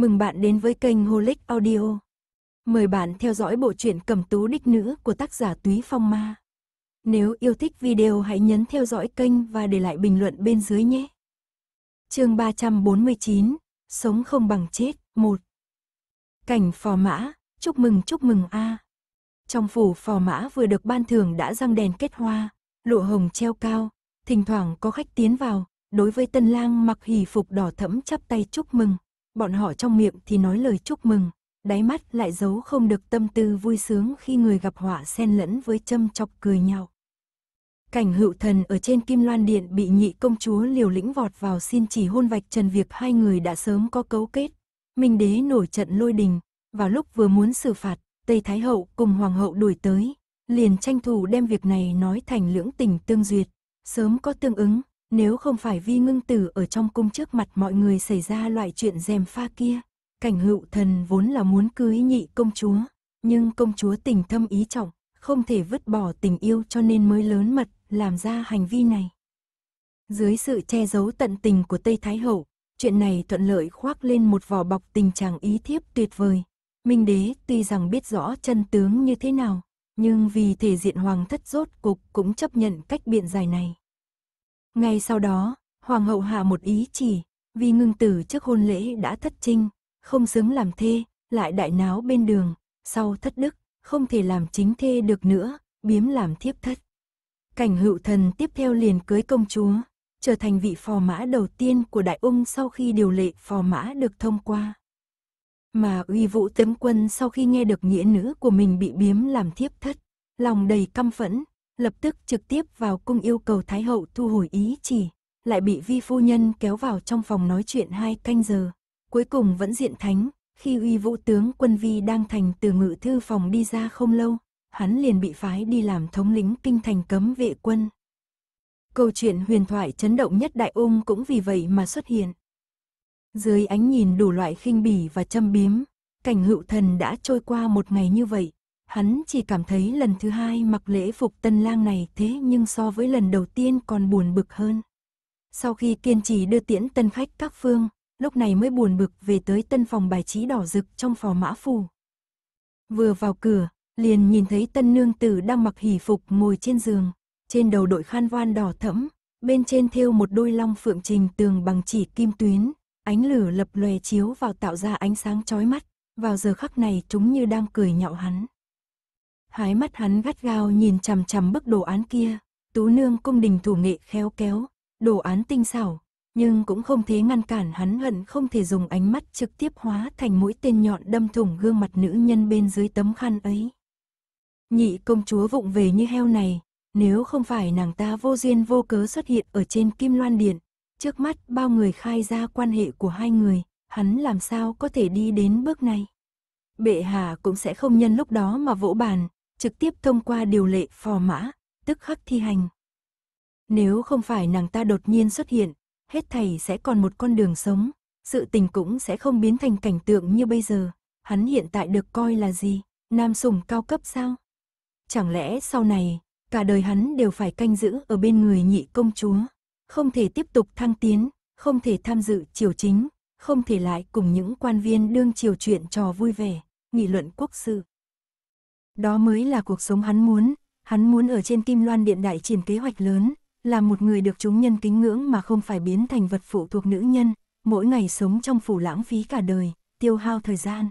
Mừng bạn đến với kênh Holic Audio. Mời bạn theo dõi bộ truyện Cẩm Tú Đích Nữ của tác giả Túy Phong Ma. Nếu yêu thích video hãy nhấn theo dõi kênh và để lại bình luận bên dưới nhé. Chương 349, sống không bằng chết, 1. Cảnh phò mã, chúc mừng chúc mừng a. Trong phủ phò mã vừa được ban thưởng đã răng đèn kết hoa, lụa hồng treo cao, thỉnh thoảng có khách tiến vào, đối với tân lang mặc hỷ phục đỏ thẫm chắp tay chúc mừng, bọn họ trong miệng thì nói lời chúc mừng, đáy mắt lại giấu không được tâm tư vui sướng khi người gặp họa xen lẫn với châm chọc cười nhau. Cảnh hữu thần ở trên kim loan điện bị nhị công chúa liều lĩnh vọt vào xin chỉ hôn vạch trần việc hai người đã sớm có cấu kết. Minh đế nổi trận lôi đình, vào lúc vừa muốn xử phạt, Tây Thái hậu cùng Hoàng hậu đuổi tới, liền tranh thủ đem việc này nói thành lưỡng tình tương duyệt, sớm có tương ứng, nếu không phải vi ngưng tử ở trong cung trước mặt mọi người xảy ra loại chuyện dèm pha kia, cảnh hữu thần vốn là muốn cưới nhị công chúa, nhưng công chúa tình thâm ý trọng, không thể vứt bỏ tình yêu cho nên mới lớn mật làm ra hành vi này. Dưới sự che giấu tận tình của Tây Thái Hậu, chuyện này thuận lợi khoác lên một vỏ bọc tình trạng ý thiếp tuyệt vời. Minh đế tuy rằng biết rõ chân tướng như thế nào, nhưng vì thể diện hoàng thất rốt cục cũng chấp nhận cách biện giải này. Ngay sau đó, hoàng hậu hạ một ý chỉ, vì ngưng tử trước hôn lễ đã thất trinh, không xứng làm thê, lại đại náo bên đường, sau thất đức, không thể làm chính thê được nữa, biếm làm thiếp thất. Cảnh hữu thần tiếp theo liền cưới công chúa, trở thành vị phò mã đầu tiên của đại ung sau khi điều lệ phò mã được thông qua. Mà uy vũ tấm quân sau khi nghe được nghĩa nữ của mình bị biếm làm thiếp thất, lòng đầy căm phẫn, lập tức trực tiếp vào cung yêu cầu Thái Hậu thu hồi ý chỉ, lại bị vi phu nhân kéo vào trong phòng nói chuyện hai canh giờ. Cuối cùng vẫn diện thánh, khi uy vũ tướng quân vi đang thành từ ngự thư phòng đi ra không lâu, hắn liền bị phái đi làm thống lĩnh kinh thành cấm vệ quân. Câu chuyện huyền thoại chấn động nhất đại ung cũng vì vậy mà xuất hiện. Dưới ánh nhìn đủ loại khinh bỉ và châm biếm, cảnh hữu thần đã trôi qua một ngày như vậy, hắn chỉ cảm thấy lần thứ hai mặc lễ phục tân lang này thế nhưng so với lần đầu tiên còn buồn bực hơn. Sau khi kiên trì đưa tiễn tân khách các phương, lúc này mới buồn bực về tới tân phòng bài trí đỏ rực trong phò mã phù Vừa vào cửa, liền nhìn thấy tân nương tử đang mặc hỷ phục ngồi trên giường, trên đầu đội khăn voan đỏ thẫm, bên trên thêu một đôi long phượng trình tường bằng chỉ kim tuyến, ánh lửa lập lòe chiếu vào tạo ra ánh sáng chói mắt, vào giờ khắc này chúng như đang cười nhạo hắn hái mắt hắn gắt gao nhìn chằm chằm bức đồ án kia, tú nương cung đình thủ nghệ khéo kéo, đồ án tinh xảo, nhưng cũng không thế ngăn cản hắn hận không thể dùng ánh mắt trực tiếp hóa thành mũi tên nhọn đâm thủng gương mặt nữ nhân bên dưới tấm khăn ấy. Nhị công chúa vụng về như heo này, nếu không phải nàng ta vô duyên vô cớ xuất hiện ở trên kim loan điện, trước mắt bao người khai ra quan hệ của hai người, hắn làm sao có thể đi đến bước này. Bệ hạ cũng sẽ không nhân lúc đó mà vỗ bàn, trực tiếp thông qua điều lệ phò mã, tức khắc thi hành. Nếu không phải nàng ta đột nhiên xuất hiện, hết thầy sẽ còn một con đường sống, sự tình cũng sẽ không biến thành cảnh tượng như bây giờ. Hắn hiện tại được coi là gì? Nam sủng cao cấp sao? Chẳng lẽ sau này, cả đời hắn đều phải canh giữ ở bên người nhị công chúa, không thể tiếp tục thăng tiến, không thể tham dự triều chính, không thể lại cùng những quan viên đương triều chuyện trò vui vẻ, nghị luận quốc sự. Đó mới là cuộc sống hắn muốn, hắn muốn ở trên Kim Loan Điện Đại triển kế hoạch lớn, là một người được chúng nhân kính ngưỡng mà không phải biến thành vật phụ thuộc nữ nhân, mỗi ngày sống trong phủ lãng phí cả đời, tiêu hao thời gian.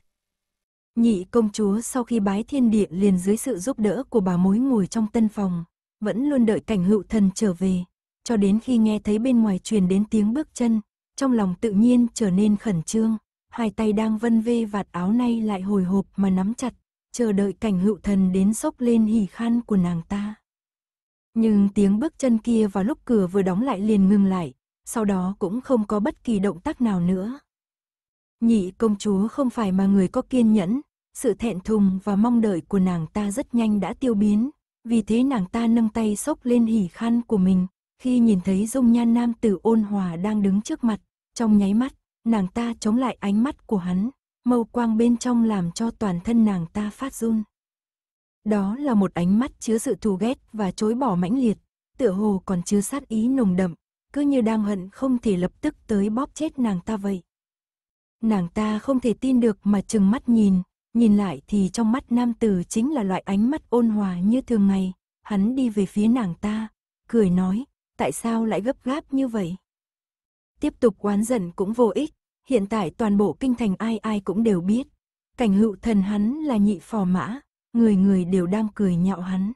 Nhị công chúa sau khi bái thiên địa liền dưới sự giúp đỡ của bà mối ngồi trong tân phòng, vẫn luôn đợi cảnh hữu thần trở về, cho đến khi nghe thấy bên ngoài truyền đến tiếng bước chân, trong lòng tự nhiên trở nên khẩn trương, hai tay đang vân vê vạt áo nay lại hồi hộp mà nắm chặt, chờ đợi cảnh hữu thần đến sốc lên hỉ khăn của nàng ta. Nhưng tiếng bước chân kia vào lúc cửa vừa đóng lại liền ngưng lại, sau đó cũng không có bất kỳ động tác nào nữa. Nhị công chúa không phải mà người có kiên nhẫn, sự thẹn thùng và mong đợi của nàng ta rất nhanh đã tiêu biến, vì thế nàng ta nâng tay sốc lên hỉ khăn của mình, khi nhìn thấy dung nhan nam tử ôn hòa đang đứng trước mặt, trong nháy mắt, nàng ta chống lại ánh mắt của hắn, màu quang bên trong làm cho toàn thân nàng ta phát run. Đó là một ánh mắt chứa sự thù ghét và chối bỏ mãnh liệt, tựa hồ còn chứa sát ý nồng đậm, cứ như đang hận không thể lập tức tới bóp chết nàng ta vậy. Nàng ta không thể tin được mà chừng mắt nhìn, nhìn lại thì trong mắt nam tử chính là loại ánh mắt ôn hòa như thường ngày, hắn đi về phía nàng ta, cười nói, tại sao lại gấp gáp như vậy? Tiếp tục oán giận cũng vô ích, hiện tại toàn bộ kinh thành ai ai cũng đều biết. Cảnh hữu thần hắn là nhị phò mã, người người đều đang cười nhạo hắn.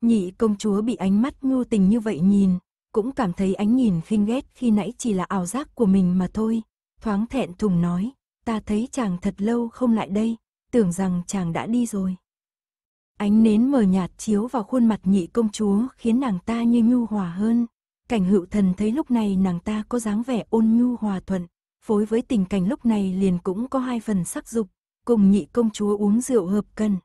Nhị công chúa bị ánh mắt ngu tình như vậy nhìn, cũng cảm thấy ánh nhìn khinh ghét khi nãy chỉ là ảo giác của mình mà thôi. Thoáng thẹn thùng nói, ta thấy chàng thật lâu không lại đây, tưởng rằng chàng đã đi rồi. Ánh nến mờ nhạt chiếu vào khuôn mặt nhị công chúa khiến nàng ta như nhu hòa hơn. Cảnh hữu thần thấy lúc này nàng ta có dáng vẻ ôn nhu hòa thuận, phối với tình cảnh lúc này liền cũng có hai phần sắc dục, cùng nhị công chúa uống rượu hợp cân.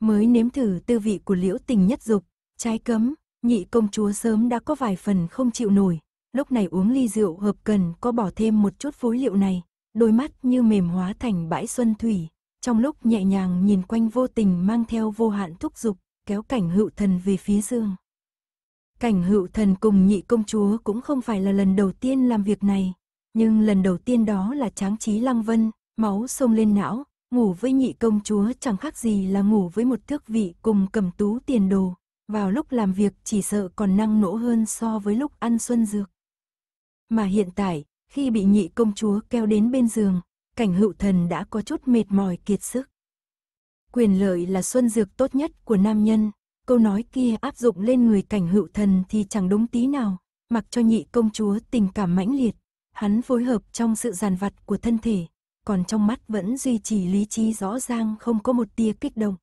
Mới nếm thử tư vị của liễu tình nhất dục, trái cấm, nhị công chúa sớm đã có vài phần không chịu nổi, lúc này uống ly rượu hợp cân có bỏ thêm một chút phối liệu này, đôi mắt như mềm hóa thành bãi xuân thủy, trong lúc nhẹ nhàng nhìn quanh vô tình mang theo vô hạn thúc dục, kéo cảnh hữu thần về phía dương. Cảnh hữu thần cùng nhị công chúa cũng không phải là lần đầu tiên làm việc này, nhưng lần đầu tiên đó là tráng trí lăng vân, máu sông lên não, ngủ với nhị công chúa chẳng khác gì là ngủ với một thước vị cùng cầm tú tiền đồ, vào lúc làm việc chỉ sợ còn năng nỗ hơn so với lúc ăn xuân dược. Mà hiện tại, khi bị nhị công chúa kéo đến bên giường, cảnh hữu thần đã có chút mệt mỏi kiệt sức. Quyền lợi là xuân dược tốt nhất của nam nhân, câu nói kia áp dụng lên người cảnh hữu thần thì chẳng đúng tí nào, mặc cho nhị công chúa tình cảm mãnh liệt, Hắn phối hợp trong sự giàn vặt của thân thể, còn trong mắt vẫn duy trì lý trí rõ ràng không có một tia kích động.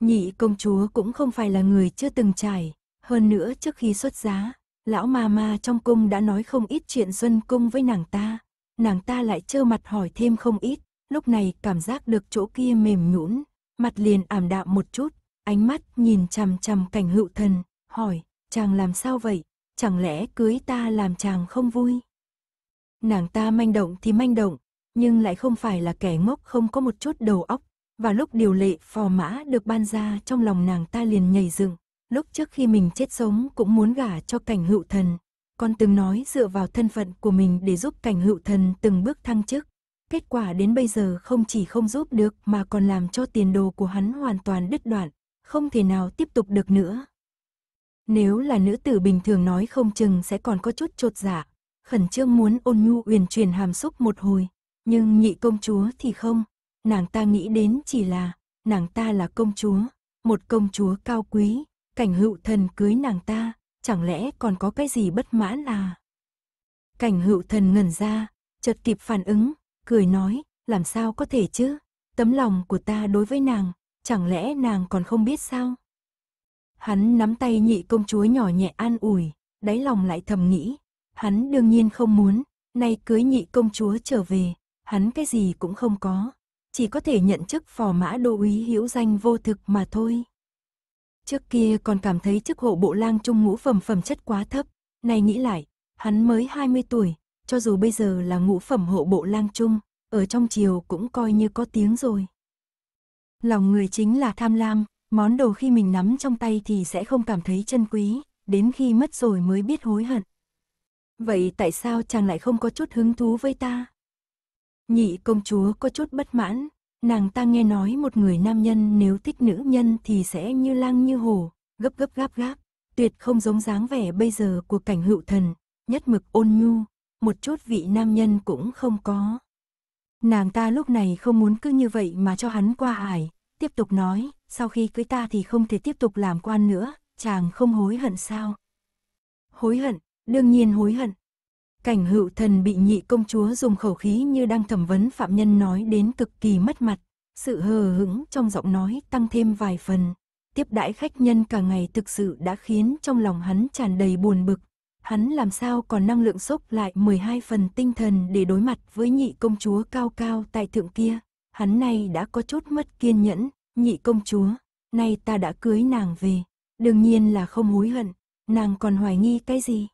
Nhị công chúa cũng không phải là người chưa từng trải, hơn nữa trước khi xuất giá, lão ma ma trong cung đã nói không ít chuyện xuân cung với nàng ta, nàng ta lại trơ mặt hỏi thêm không ít, lúc này cảm giác được chỗ kia mềm nhũn, mặt liền ảm đạm một chút, ánh mắt nhìn chằm chằm cảnh hữu thần, hỏi, chàng làm sao vậy, chẳng lẽ cưới ta làm chàng không vui? Nàng ta manh động thì manh động, nhưng lại không phải là kẻ ngốc không có một chút đầu óc. Và lúc điều lệ phò mã được ban ra trong lòng nàng ta liền nhảy dựng. Lúc trước khi mình chết sống cũng muốn gả cho cảnh hữu thần. Con từng nói dựa vào thân phận của mình để giúp cảnh hữu thần từng bước thăng chức. Kết quả đến bây giờ không chỉ không giúp được mà còn làm cho tiền đồ của hắn hoàn toàn đứt đoạn, không thể nào tiếp tục được nữa. Nếu là nữ tử bình thường nói không chừng sẽ còn có chút trột dạ, khẩn trương muốn ôn nhu uyển chuyển hàm xúc một hồi, nhưng nhị công chúa thì không, nàng ta nghĩ đến chỉ là, nàng ta là công chúa, một công chúa cao quý, cảnh hữu thần cưới nàng ta, chẳng lẽ còn có cái gì bất mãn là? Cảnh hữu thần ngẩn ra, chợt kịp phản ứng, cười nói, làm sao có thể chứ, tấm lòng của ta đối với nàng, chẳng lẽ nàng còn không biết sao? Hắn nắm tay nhị công chúa nhỏ nhẹ an ủi, đáy lòng lại thầm nghĩ, hắn đương nhiên không muốn, nay cưới nhị công chúa trở về, hắn cái gì cũng không có, chỉ có thể nhận chức phò mã đô úy hữu danh vô thực mà thôi. Trước kia còn cảm thấy chức hộ bộ lang trung ngũ phẩm phẩm chất quá thấp, nay nghĩ lại, hắn mới 20 tuổi, cho dù bây giờ là ngũ phẩm hộ bộ lang trung, ở trong triều cũng coi như có tiếng rồi. Lòng người chính là tham lam, món đồ khi mình nắm trong tay thì sẽ không cảm thấy chân quý, đến khi mất rồi mới biết hối hận. Vậy tại sao chàng lại không có chút hứng thú với ta? Nhị công chúa có chút bất mãn, nàng ta nghe nói một người nam nhân nếu thích nữ nhân thì sẽ như lang như hồ gấp gấp gáp gáp, tuyệt không giống dáng vẻ bây giờ của cảnh hữu thần, nhất mực ôn nhu, một chút vị nam nhân cũng không có. Nàng ta lúc này không muốn cứ như vậy mà cho hắn qua ải, tiếp tục nói, sau khi cưới ta thì không thể tiếp tục làm quan nữa, chàng không hối hận sao? Hối hận, đương nhiên hối hận. Cảnh hữu thần bị nhị công chúa dùng khẩu khí như đang thẩm vấn phạm nhân nói đến cực kỳ mất mặt, sự hờ hững trong giọng nói tăng thêm vài phần. Tiếp đãi khách nhân cả ngày thực sự đã khiến trong lòng hắn tràn đầy buồn bực. Hắn làm sao còn năng lượng sốc lại 12 phần tinh thần để đối mặt với nhị công chúa cao cao tại thượng kia. Hắn này đã có chút mất kiên nhẫn, nhị công chúa, nay ta đã cưới nàng về. Đương nhiên là không hối hận, nàng còn hoài nghi cái gì.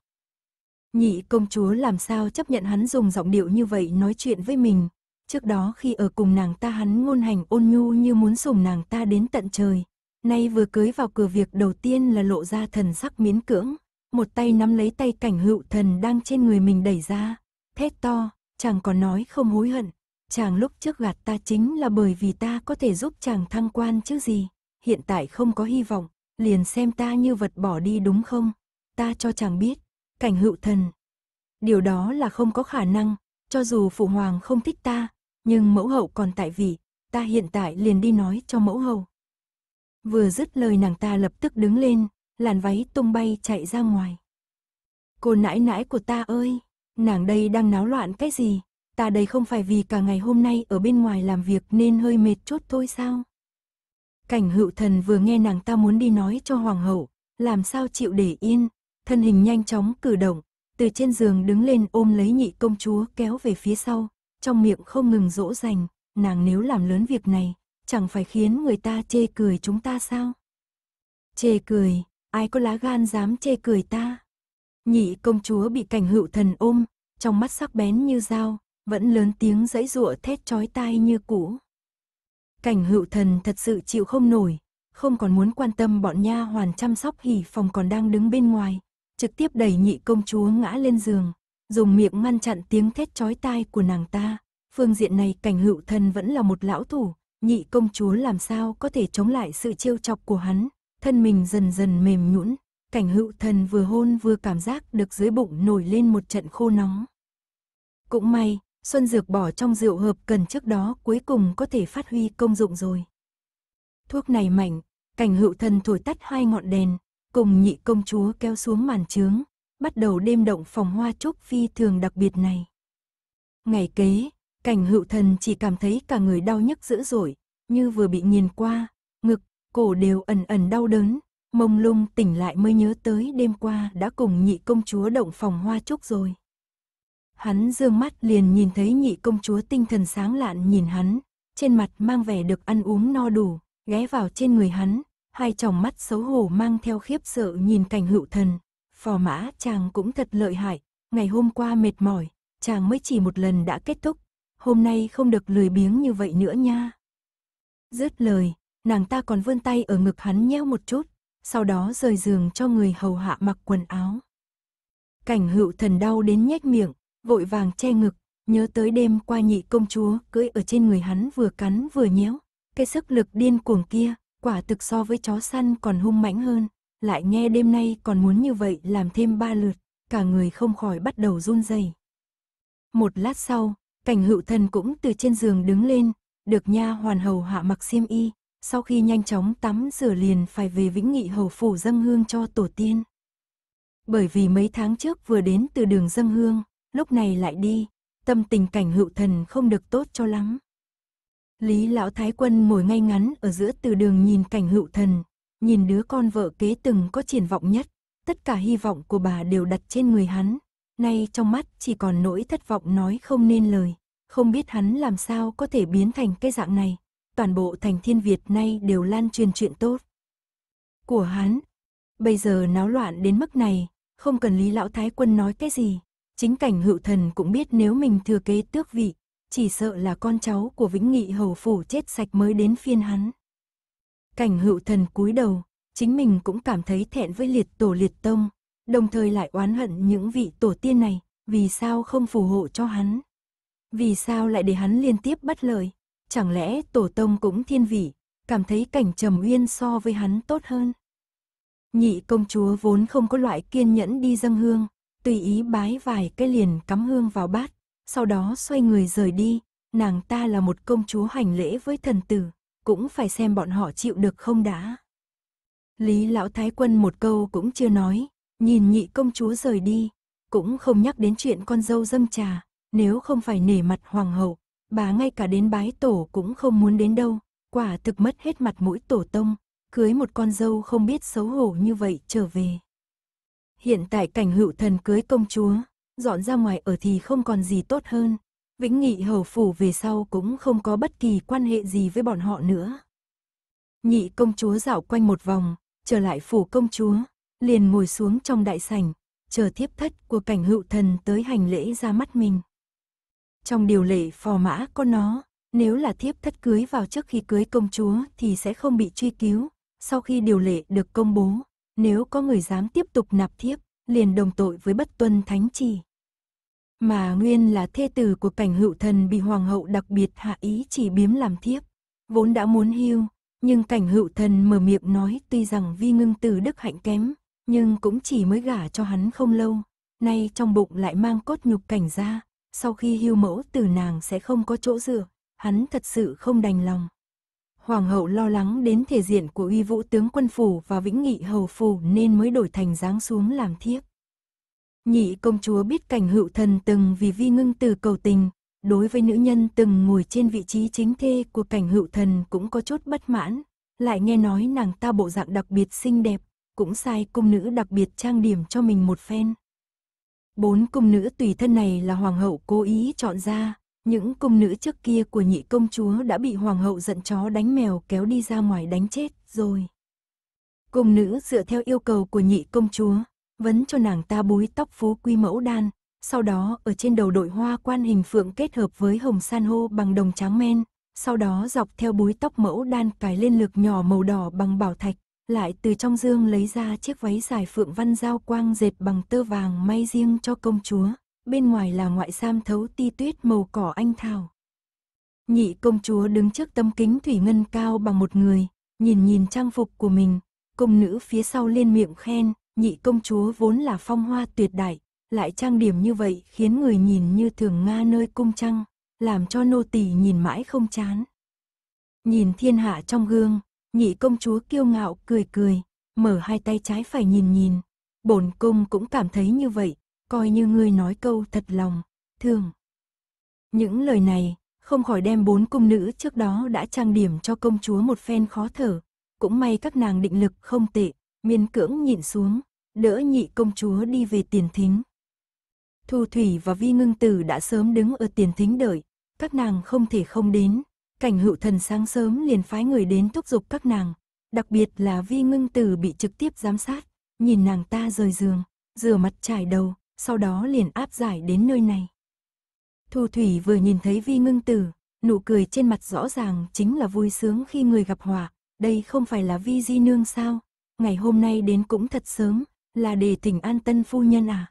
Nhị công chúa làm sao chấp nhận hắn dùng giọng điệu như vậy nói chuyện với mình. Trước đó khi ở cùng nàng ta hắn ngôn hành ôn nhu như muốn sủng nàng ta đến tận trời. Nay vừa cưới vào cửa việc đầu tiên là lộ ra thần sắc miến cưỡng. Một tay nắm lấy tay cảnh hữu thần đang trên người mình đẩy ra. Thét to, chàng còn nói không hối hận. Chàng lúc trước gạt ta chính là bởi vì ta có thể giúp chàng thăng quan chứ gì. Hiện tại không có hy vọng, liền xem ta như vật bỏ đi đúng không? Ta cho chàng biết, Cảnh hữu thần. Điều đó là không có khả năng, cho dù phụ hoàng không thích ta, nhưng mẫu hậu còn tại vị, ta hiện tại liền đi nói cho mẫu hậu. Vừa dứt lời nàng ta lập tức đứng lên, làn váy tung bay chạy ra ngoài. Cô nãi nãi của ta ơi, nàng đây đang náo loạn cái gì, ta đây không phải vì cả ngày hôm nay ở bên ngoài làm việc nên hơi mệt chút thôi sao? Cảnh hữu thần vừa nghe nàng ta muốn đi nói cho hoàng hậu, làm sao chịu để yên, thân hình nhanh chóng cử động, từ trên giường đứng lên ôm lấy nhị công chúa kéo về phía sau, trong miệng không ngừng dỗ dành, nàng nếu làm lớn việc này, chẳng phải khiến người ta chê cười chúng ta sao? Chê cười, ai có lá gan dám chê cười ta? Nhị công chúa bị cảnh hữu thần ôm, trong mắt sắc bén như dao, vẫn lớn tiếng dãy giụa thét chói tai như cũ. Cảnh hữu thần thật sự chịu không nổi, không còn muốn quan tâm bọn nha hoàn chăm sóc hỉ phòng còn đang đứng bên ngoài, trực tiếp đẩy nhị công chúa ngã lên giường, dùng miệng ngăn chặn tiếng thét chói tai của nàng ta. Phương diện này cảnh hữu thần vẫn là một lão thủ, nhị công chúa làm sao có thể chống lại sự chiêu chọc của hắn, thân mình dần dần mềm nhũn, cảnh hữu thần vừa hôn vừa cảm giác được dưới bụng nổi lên một trận khô nóng. Cũng may, Xuân Dược bỏ trong rượu hợp cần trước đó cuối cùng có thể phát huy công dụng rồi. Thuốc này mạnh, cảnh hữu thần thổi tắt hai ngọn đèn, cùng nhị công chúa kéo xuống màn trướng, bắt đầu đêm động phòng hoa chúc phi thường đặc biệt này. Ngày kế, cảnh hữu thần chỉ cảm thấy cả người đau nhức dữ dội, như vừa bị nghiền qua, ngực, cổ đều ẩn ẩn đau đớn, mông lung tỉnh lại mới nhớ tới đêm qua đã cùng nhị công chúa động phòng hoa chúc rồi. Hắn dương mắt liền nhìn thấy nhị công chúa tinh thần sáng lạn nhìn hắn, trên mặt mang vẻ được ăn uống no đủ, ghé vào trên người hắn, hai tròng mắt xấu hổ mang theo khiếp sợ nhìn cảnh hữu thần. Phò mã chàng cũng thật lợi hại, ngày hôm qua mệt mỏi, chàng mới chỉ một lần đã kết thúc, hôm nay không được lười biếng như vậy nữa nha. Dứt lời, nàng ta còn vươn tay ở ngực hắn nheo một chút, sau đó rời giường cho người hầu hạ mặc quần áo. Cảnh hữu thần đau đến nhếch miệng, vội vàng che ngực, nhớ tới đêm qua nhị công chúa cưỡi ở trên người hắn vừa cắn vừa nhéo, cái sức lực điên cuồng kia, quả thực so với chó săn còn hung mãnh hơn, lại nghe đêm nay còn muốn như vậy làm thêm ba lượt, cả người không khỏi bắt đầu run rẩy. Một lát sau, cảnh hữu thần cũng từ trên giường đứng lên, được nha hoàn hầu hạ mặc xiêm y, sau khi nhanh chóng tắm rửa liền phải về vĩnh nghị hầu phủ dâng hương cho tổ tiên. Bởi vì mấy tháng trước vừa đến từ đường dâng hương, lúc này lại đi, tâm tình cảnh hữu thần không được tốt cho lắm. Lý Lão Thái Quân ngồi ngay ngắn ở giữa từ đường nhìn cảnh hữu thần, nhìn đứa con vợ kế từng có triển vọng nhất. Tất cả hy vọng của bà đều đặt trên người hắn. Nay trong mắt chỉ còn nỗi thất vọng nói không nên lời. Không biết hắn làm sao có thể biến thành cái dạng này. Toàn bộ thành thiên Việt nay đều lan truyền chuyện tốt. Của hắn. Bây giờ náo loạn đến mức này, không cần Lý Lão Thái Quân nói cái gì. Chính cảnh hữu thần cũng biết nếu mình thừa kế tước vị, chỉ sợ là con cháu của Vĩnh Nghị Hầu Phủ chết sạch mới đến phiên hắn. Cảnh hữu thần cúi đầu, chính mình cũng cảm thấy thẹn với liệt tổ liệt tông, đồng thời lại oán hận những vị tổ tiên này, vì sao không phù hộ cho hắn. Vì sao lại để hắn liên tiếp bắt lời, chẳng lẽ tổ tông cũng thiên vị, cảm thấy cảnh trầm uyên so với hắn tốt hơn. Nhị công chúa vốn không có loại kiên nhẫn đi dâng hương, tùy ý bái vài cái liền cắm hương vào bát, sau đó xoay người rời đi, nàng ta là một công chúa hành lễ với thần tử, cũng phải xem bọn họ chịu được không đã. Lý lão thái quân một câu cũng chưa nói, nhìn nhị công chúa rời đi, cũng không nhắc đến chuyện con dâu dâng trà, nếu không phải nể mặt hoàng hậu, bà ngay cả đến bái tổ cũng không muốn đến đâu, quả thực mất hết mặt mũi tổ tông, cưới một con dâu không biết xấu hổ như vậy trở về. Hiện tại cảnh hữu thần cưới công chúa, dọn ra ngoài ở thì không còn gì tốt hơn. Vĩnh Nghị Hầu Phủ về sau cũng không có bất kỳ quan hệ gì với bọn họ nữa. Nhị công chúa dạo quanh một vòng, trở lại phủ công chúa, liền ngồi xuống trong đại sảnh, chờ thiếp thất của cảnh hữu thần tới hành lễ ra mắt mình. Trong điều lệ phò mã có nó, nếu là thiếp thất cưới vào trước khi cưới công chúa thì sẽ không bị truy cứu, sau khi điều lệ được công bố, nếu có người dám tiếp tục nạp thiếp liền đồng tội với bất tuân thánh chỉ. Mà Nguyên là thê tử của cảnh hữu thần bị hoàng hậu đặc biệt hạ ý chỉ biếm làm thiếp, vốn đã muốn hưu, nhưng cảnh hữu thần mở miệng nói tuy rằng vi ngưng từ đức hạnh kém, nhưng cũng chỉ mới gả cho hắn không lâu, nay trong bụng lại mang cốt nhục cảnh ra, sau khi hưu mẫu từ nàng sẽ không có chỗ dựa, hắn thật sự không đành lòng hoàng hậu lo lắng đến thể diện của uy vũ tướng quân phủ và vĩnh nghị hầu phủ nên mới đổi thành dáng xuống làm thiếp. Nhị công chúa biết cảnh hữu thần từng vì vi ngưng từ cầu tình, đối với nữ nhân từng ngồi trên vị trí chính thê của cảnh hữu thần cũng có chút bất mãn, lại nghe nói nàng ta bộ dạng đặc biệt xinh đẹp, cũng sai cung nữ đặc biệt trang điểm cho mình một phen. Bốn cung nữ tùy thân này là hoàng hậu cố ý chọn ra, những cung nữ trước kia của nhị công chúa đã bị hoàng hậu giận chó đánh mèo kéo đi ra ngoài đánh chết rồi. Cung nữ dựa theo yêu cầu của nhị công chúa, vấn cho nàng ta búi tóc phú quy mẫu đan, sau đó ở trên đầu đội hoa quan hình phượng kết hợp với hồng san hô bằng đồng trắng men, sau đó dọc theo búi tóc mẫu đan cài lên lược nhỏ màu đỏ bằng bảo thạch, lại từ trong dương lấy ra chiếc váy dài phượng văn giao quang dệt bằng tơ vàng may riêng cho công chúa bên ngoài là ngoại sam thấu ti tuyết màu cỏ anh thảo. Nhị công chúa đứng trước tấm kính thủy ngân cao bằng một người, nhìn nhìn trang phục của mình, công nữ phía sau lên miệng khen, nhị công chúa vốn là phong hoa tuyệt đại, lại trang điểm như vậy khiến người nhìn như thường Nga nơi cung trăng, làm cho nô tỳ nhìn mãi không chán. Nhìn thiên hạ trong gương, nhị công chúa kiêu ngạo cười cười, mở hai tay trái phải nhìn nhìn, bổn cung cũng cảm thấy như vậy, coi như ngươi nói câu thật lòng, thường Những lời này, không khỏi đem bốn cung nữ trước đó đã trang điểm cho công chúa một phen khó thở, cũng may các nàng định lực không tệ, miên cưỡng nhịn xuống, đỡ nhị công chúa đi về tiền thính. Thu Thủy và Vi Ngưng Tử đã sớm đứng ở tiền thính đợi, các nàng không thể không đến, cảnh hữu thần sáng sớm liền phái người đến thúc giục các nàng, đặc biệt là Vi Ngưng Tử bị trực tiếp giám sát, nhìn nàng ta rời giường, rửa mặt trải đầu, sau đó liền áp giải đến nơi này. Thu Thủy vừa nhìn thấy Vi Ngưng Tử, nụ cười trên mặt rõ ràng chính là vui sướng khi người gặp họa, đây không phải là Vi Di Nương sao, ngày hôm nay đến cũng thật sớm, là để tỉnh an tân phu nhân à.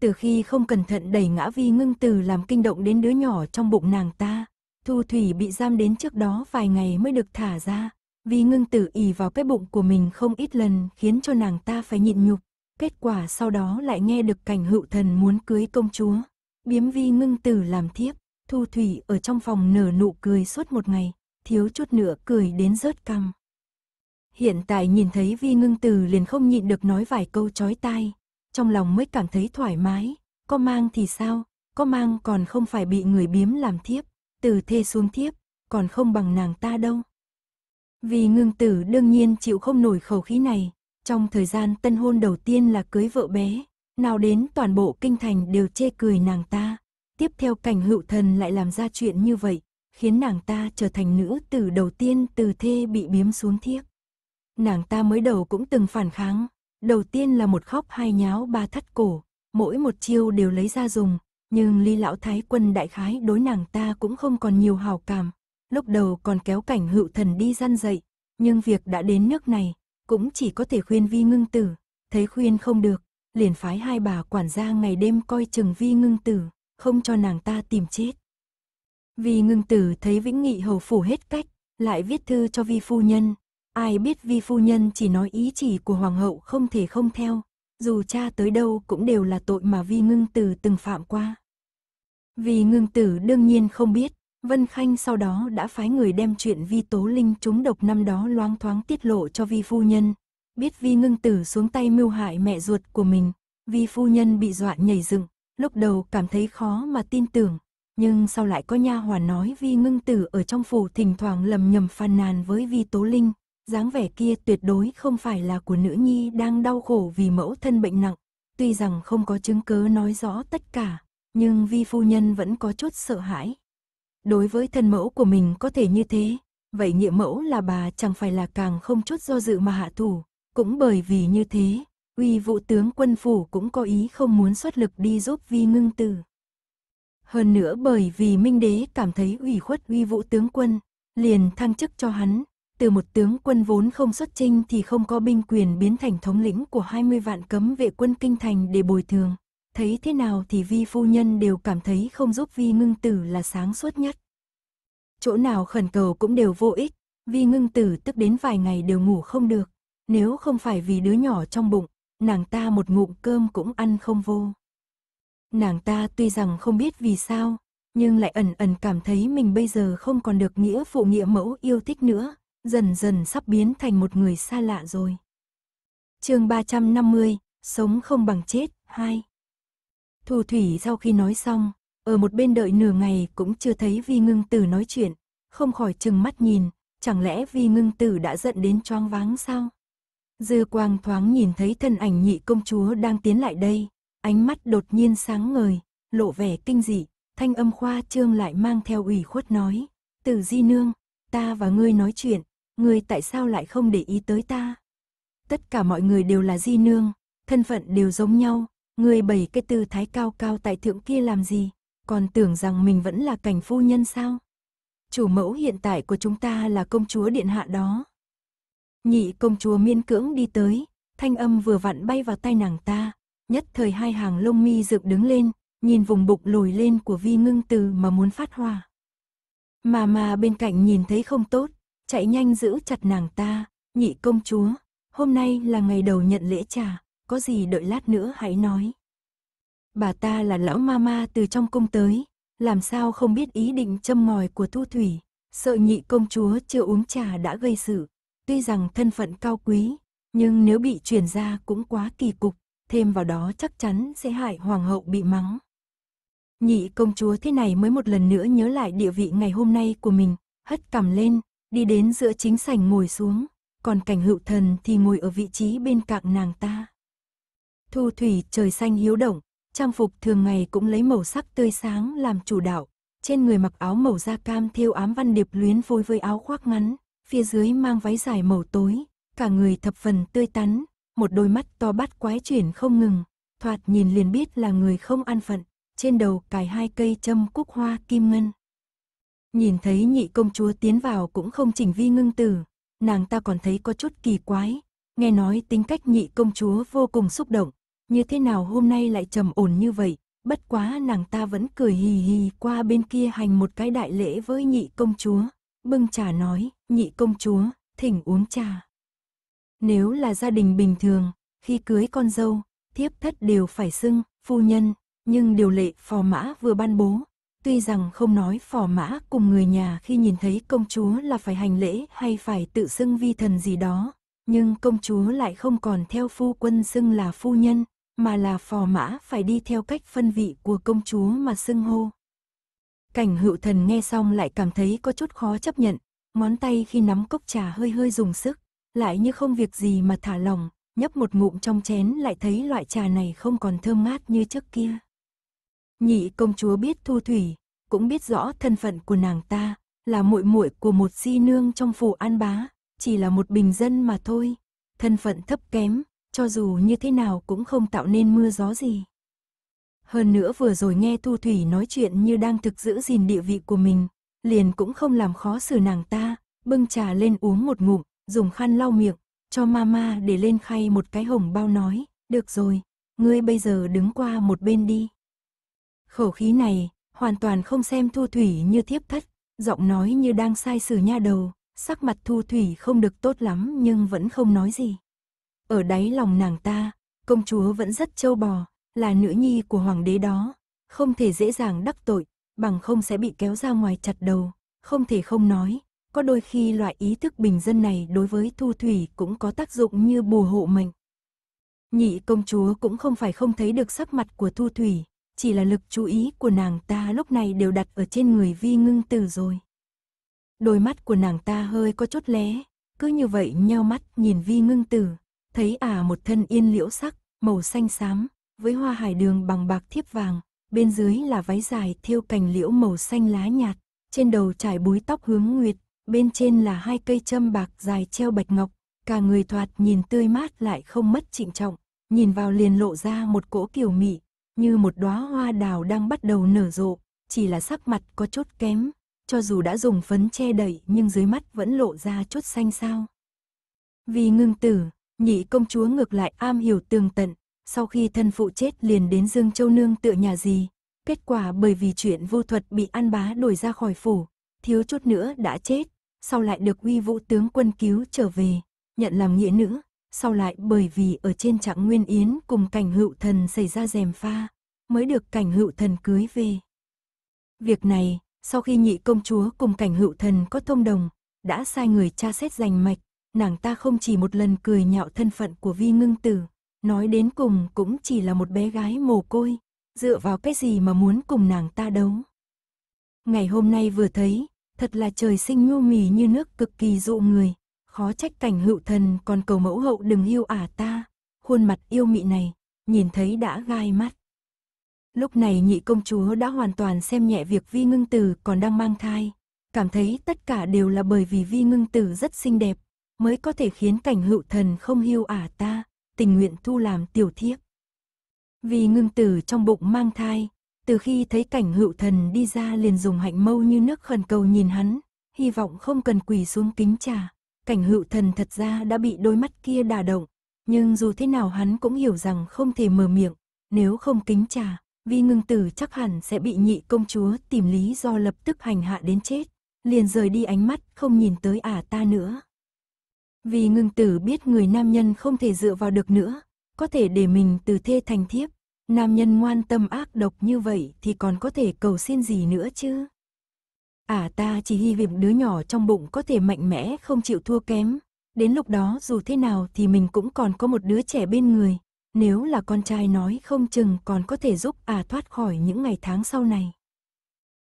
Từ khi không cẩn thận đẩy ngã Vi Ngưng Tử làm kinh động đến đứa nhỏ trong bụng nàng ta, Thu Thủy bị giam đến trước đó vài ngày mới được thả ra, Vi Ngưng Tử ỉ vào cái bụng của mình không ít lần khiến cho nàng ta phải nhịn nhục. Kết quả sau đó lại nghe được cảnh hữu thần muốn cưới công chúa. Biếm vi ngưng tử làm thiếp, thu thủy ở trong phòng nở nụ cười suốt một ngày, thiếu chút nữa cười đến rớt căng. Hiện tại nhìn thấy vi ngưng tử liền không nhịn được nói vài câu chói tai, trong lòng mới cảm thấy thoải mái, có mang thì sao, có mang còn không phải bị người biếm làm thiếp, từ thê xuống thiếp, còn không bằng nàng ta đâu. Vì ngưng tử đương nhiên chịu không nổi khẩu khí này, trong thời gian tân hôn đầu tiên là cưới vợ bé, nào đến toàn bộ kinh thành đều chê cười nàng ta. Tiếp theo cảnh hữu thần lại làm ra chuyện như vậy, khiến nàng ta trở thành nữ tử đầu tiên từ thê bị biếm xuống thiếp. Nàng ta mới đầu cũng từng phản kháng, đầu tiên là một khóc hai nháo ba thắt cổ, mỗi một chiêu đều lấy ra dùng, nhưng ly lão thái quân đại khái đối nàng ta cũng không còn nhiều hào cảm. Lúc đầu còn kéo cảnh hữu thần đi gian dậy, nhưng việc đã đến nước này, cũng chỉ có thể khuyên vi ngưng tử, thấy khuyên không được, liền phái hai bà quản gia ngày đêm coi chừng vi ngưng tử, không cho nàng ta tìm chết. Vi ngưng tử thấy Vĩnh Nghị hầu phủ hết cách, lại viết thư cho vi phu nhân, ai biết vi phu nhân chỉ nói ý chỉ của hoàng hậu không thể không theo, dù cha tới đâu cũng đều là tội mà vi ngưng tử từng phạm qua. Vi ngưng tử đương nhiên không biết, Vân Khanh sau đó đã phái người đem chuyện Vi Tố Linh trúng độc năm đó loang thoáng tiết lộ cho Vi Phu Nhân. Biết Vi ngưng tử xuống tay mưu hại mẹ ruột của mình, Vi Phu Nhân bị dọa nhảy dựng, lúc đầu cảm thấy khó mà tin tưởng. Nhưng sau lại có nha hoàn nói Vi ngưng tử ở trong phủ thỉnh thoảng lầm nhầm phàn nàn với Vi Tố Linh, dáng vẻ kia tuyệt đối không phải là của nữ nhi đang đau khổ vì mẫu thân bệnh nặng. Tuy rằng không có chứng cứ nói rõ tất cả, nhưng Vi Phu Nhân vẫn có chút sợ hãi Đối với thân mẫu của mình có thể như thế, vậy nghĩa mẫu là bà chẳng phải là càng không chút do dự mà hạ thủ. Cũng bởi vì như thế, uy vụ tướng quân phủ cũng có ý không muốn xuất lực đi giúp vi ngưng tử. Hơn nữa bởi vì Minh Đế cảm thấy ủy khuất uy vũ tướng quân, liền thăng chức cho hắn, từ một tướng quân vốn không xuất trinh thì không có binh quyền biến thành thống lĩnh của 20 vạn cấm vệ quân kinh thành để bồi thường thấy thế nào thì vi phu nhân đều cảm thấy không giúp vi ngưng tử là sáng suốt nhất. Chỗ nào khẩn cầu cũng đều vô ích, vi ngưng tử tức đến vài ngày đều ngủ không được, nếu không phải vì đứa nhỏ trong bụng, nàng ta một ngụm cơm cũng ăn không vô. Nàng ta tuy rằng không biết vì sao, nhưng lại ẩn ẩn cảm thấy mình bây giờ không còn được nghĩa phụ nghĩa mẫu yêu thích nữa, dần dần sắp biến thành một người xa lạ rồi. chương 350, Sống không bằng chết, 2 Thu Thủy sau khi nói xong, ở một bên đợi nửa ngày cũng chưa thấy Vi Ngưng Tử nói chuyện, không khỏi chừng mắt nhìn, chẳng lẽ Vi Ngưng Tử đã giận đến choáng váng sao? Dư Quang thoáng nhìn thấy thân ảnh nhị công chúa đang tiến lại đây, ánh mắt đột nhiên sáng ngời, lộ vẻ kinh dị, thanh âm khoa trương lại mang theo ủy khuất nói, "Tử Di nương, ta và ngươi nói chuyện, ngươi tại sao lại không để ý tới ta?" Tất cả mọi người đều là di nương, thân phận đều giống nhau, Người bảy cái tư thái cao cao tại thượng kia làm gì, còn tưởng rằng mình vẫn là cảnh phu nhân sao? Chủ mẫu hiện tại của chúng ta là công chúa điện hạ đó. Nhị công chúa miên cưỡng đi tới, thanh âm vừa vặn bay vào tai nàng ta, nhất thời hai hàng lông mi dựng đứng lên, nhìn vùng bụng lồi lên của vi ngưng từ mà muốn phát hỏa. Mà mà bên cạnh nhìn thấy không tốt, chạy nhanh giữ chặt nàng ta, nhị công chúa, hôm nay là ngày đầu nhận lễ trà, có gì đợi lát nữa hãy nói. Bà ta là lão mama từ trong cung tới, làm sao không biết ý định châm ngòi của Thu Thủy, sợ nhị công chúa chưa uống trà đã gây sự. Tuy rằng thân phận cao quý, nhưng nếu bị truyền ra cũng quá kỳ cục, thêm vào đó chắc chắn sẽ hại hoàng hậu bị mắng. Nhị công chúa thế này mới một lần nữa nhớ lại địa vị ngày hôm nay của mình, hất cằm lên, đi đến giữa chính sảnh ngồi xuống, còn cảnh hữu thần thì ngồi ở vị trí bên cạnh nàng ta. Thu thủy trời xanh hiếu động, trang phục thường ngày cũng lấy màu sắc tươi sáng làm chủ đạo. Trên người mặc áo màu da cam thêu ám văn điệp luyến phối với áo khoác ngắn, phía dưới mang váy dài màu tối, cả người thập phần tươi tắn, một đôi mắt to bắt quái chuyển không ngừng, thoạt nhìn liền biết là người không ăn phận, trên đầu cài hai cây châm cúc hoa kim ngân. Nhìn thấy nhị công chúa tiến vào cũng không chỉnh vi ngưng tử, nàng ta còn thấy có chút kỳ quái, nghe nói tính cách nhị công chúa vô cùng xúc động, như thế nào hôm nay lại trầm ổn như vậy, bất quá nàng ta vẫn cười hì hì qua bên kia hành một cái đại lễ với nhị công chúa, bưng trà nói, nhị công chúa, thỉnh uống trà. Nếu là gia đình bình thường, khi cưới con dâu, thiếp thất đều phải xưng, phu nhân, nhưng điều lệ phò mã vừa ban bố, tuy rằng không nói phò mã cùng người nhà khi nhìn thấy công chúa là phải hành lễ hay phải tự xưng vi thần gì đó, nhưng công chúa lại không còn theo phu quân xưng là phu nhân, mà là phò mã phải đi theo cách phân vị của công chúa mà xưng hô. Cảnh hữu thần nghe xong lại cảm thấy có chút khó chấp nhận, ngón tay khi nắm cốc trà hơi hơi dùng sức, lại như không việc gì mà thả lòng, nhấp một ngụm trong chén lại thấy loại trà này không còn thơm ngát như trước kia. Nhị công chúa biết thu thủy, cũng biết rõ thân phận của nàng ta, là muội muội của một di nương trong phủ An Bá, chỉ là một bình dân mà thôi, thân phận thấp kém, cho dù như thế nào cũng không tạo nên mưa gió gì. Hơn nữa vừa rồi nghe thu Thủy nói chuyện như đang thực giữ gìn địa vị của mình, liền cũng không làm khó xử nàng ta, bưng trà lên uống một ngụm, dùng khăn lau miệng, cho mama để lên khay một cái hồng bao nói, được rồi, ngươi bây giờ đứng qua một bên đi. Khẩu khí này, hoàn toàn không xem Thu Thủy như thiếp thất, giọng nói như đang sai sử nha đầu, sắc mặt Thu Thủy không được tốt lắm nhưng vẫn không nói gì. Ở đáy lòng nàng ta, công chúa vẫn rất châu bò, là nữ nhi của hoàng đế đó, không thể dễ dàng đắc tội, bằng không sẽ bị kéo ra ngoài chặt đầu, không thể không nói. Có đôi khi loại ý thức bình dân này đối với thu thủy cũng có tác dụng như bùa hộ mệnh. Nhị công chúa cũng không phải không thấy được sắc mặt của thu thủy, chỉ là lực chú ý của nàng ta lúc này đều đặt ở trên người vi ngưng tử rồi. Đôi mắt của nàng ta hơi có chút lé, cứ như vậy nheo mắt nhìn vi ngưng tử, thấy ả à một thân yên liễu sắc, màu xanh xám, với hoa hải đường bằng bạc thiếp vàng, bên dưới là váy dài thêu cành liễu màu xanh lá nhạt, trên đầu trải búi tóc hướng nguyệt, bên trên là hai cây châm bạc dài treo bạch ngọc, cả người thoạt nhìn tươi mát lại không mất trịnh trọng, nhìn vào liền lộ ra một cỗ kiều mị, như một đóa hoa đào đang bắt đầu nở rộ, chỉ là sắc mặt có chút kém, cho dù đã dùng phấn che đẩy nhưng dưới mắt vẫn lộ ra chút xanh sao Vì ngưng tử, nhị công chúa ngược lại am hiểu tường tận, sau khi thân phụ chết liền đến Dương Châu Nương tựa nhà gì. Kết quả bởi vì chuyện vô thuật bị An Bá đuổi ra khỏi phủ, thiếu chút nữa đã chết, sau lại được uy vũ tướng quân cứu trở về, nhận làm nghĩa nữ, sau lại bởi vì ở trên trạng nguyên yến cùng cảnh hữu thần xảy ra rèm pha, mới được cảnh hữu thần cưới về. Việc này, sau khi nhị công chúa cùng cảnh hữu thần có thông đồng, đã sai người tra xét danh mạch, nàng ta không chỉ một lần cười nhạo thân phận của vi ngưng tử, nói đến cùng cũng chỉ là một bé gái mồ côi, dựa vào cái gì mà muốn cùng nàng ta đấu. Ngày hôm nay vừa thấy, thật là trời sinh nhu mì như nước cực kỳ dụ người, khó trách cảnh hữu thần còn cầu mẫu hậu đừng hưu ả ta, khuôn mặt yêu mị này, nhìn thấy đã gai mắt. Lúc này nhị công chúa đã hoàn toàn xem nhẹ việc vi ngưng tử còn đang mang thai, cảm thấy tất cả đều là bởi vì vi ngưng tử rất xinh đẹp, mới có thể khiến cảnh hữu thần không hưu ả ta, tình nguyện thu làm tiểu thiếp. Vì ngưng tử trong bụng mang thai, từ khi thấy cảnh hữu thần đi ra liền dùng hạnh mâu như nước khẩn cầu nhìn hắn, hy vọng không cần quỳ xuống kính trà. Cảnh hữu thần thật ra đã bị đôi mắt kia đả động, nhưng dù thế nào hắn cũng hiểu rằng không thể mở miệng, nếu không kính trà, vi ngưng tử chắc hẳn sẽ bị nhị công chúa tìm lý do lập tức hành hạ đến chết, liền rời đi ánh mắt không nhìn tới ả à ta nữa. Vì ngưng tử biết người nam nhân không thể dựa vào được nữa, có thể để mình từ thê thành thiếp, nam nhân ngoan tâm ác độc như vậy thì còn có thể cầu xin gì nữa chứ? À ta chỉ hy vọng đứa nhỏ trong bụng có thể mạnh mẽ không chịu thua kém, đến lúc đó dù thế nào thì mình cũng còn có một đứa trẻ bên người, nếu là con trai nói không chừng còn có thể giúp à thoát khỏi những ngày tháng sau này.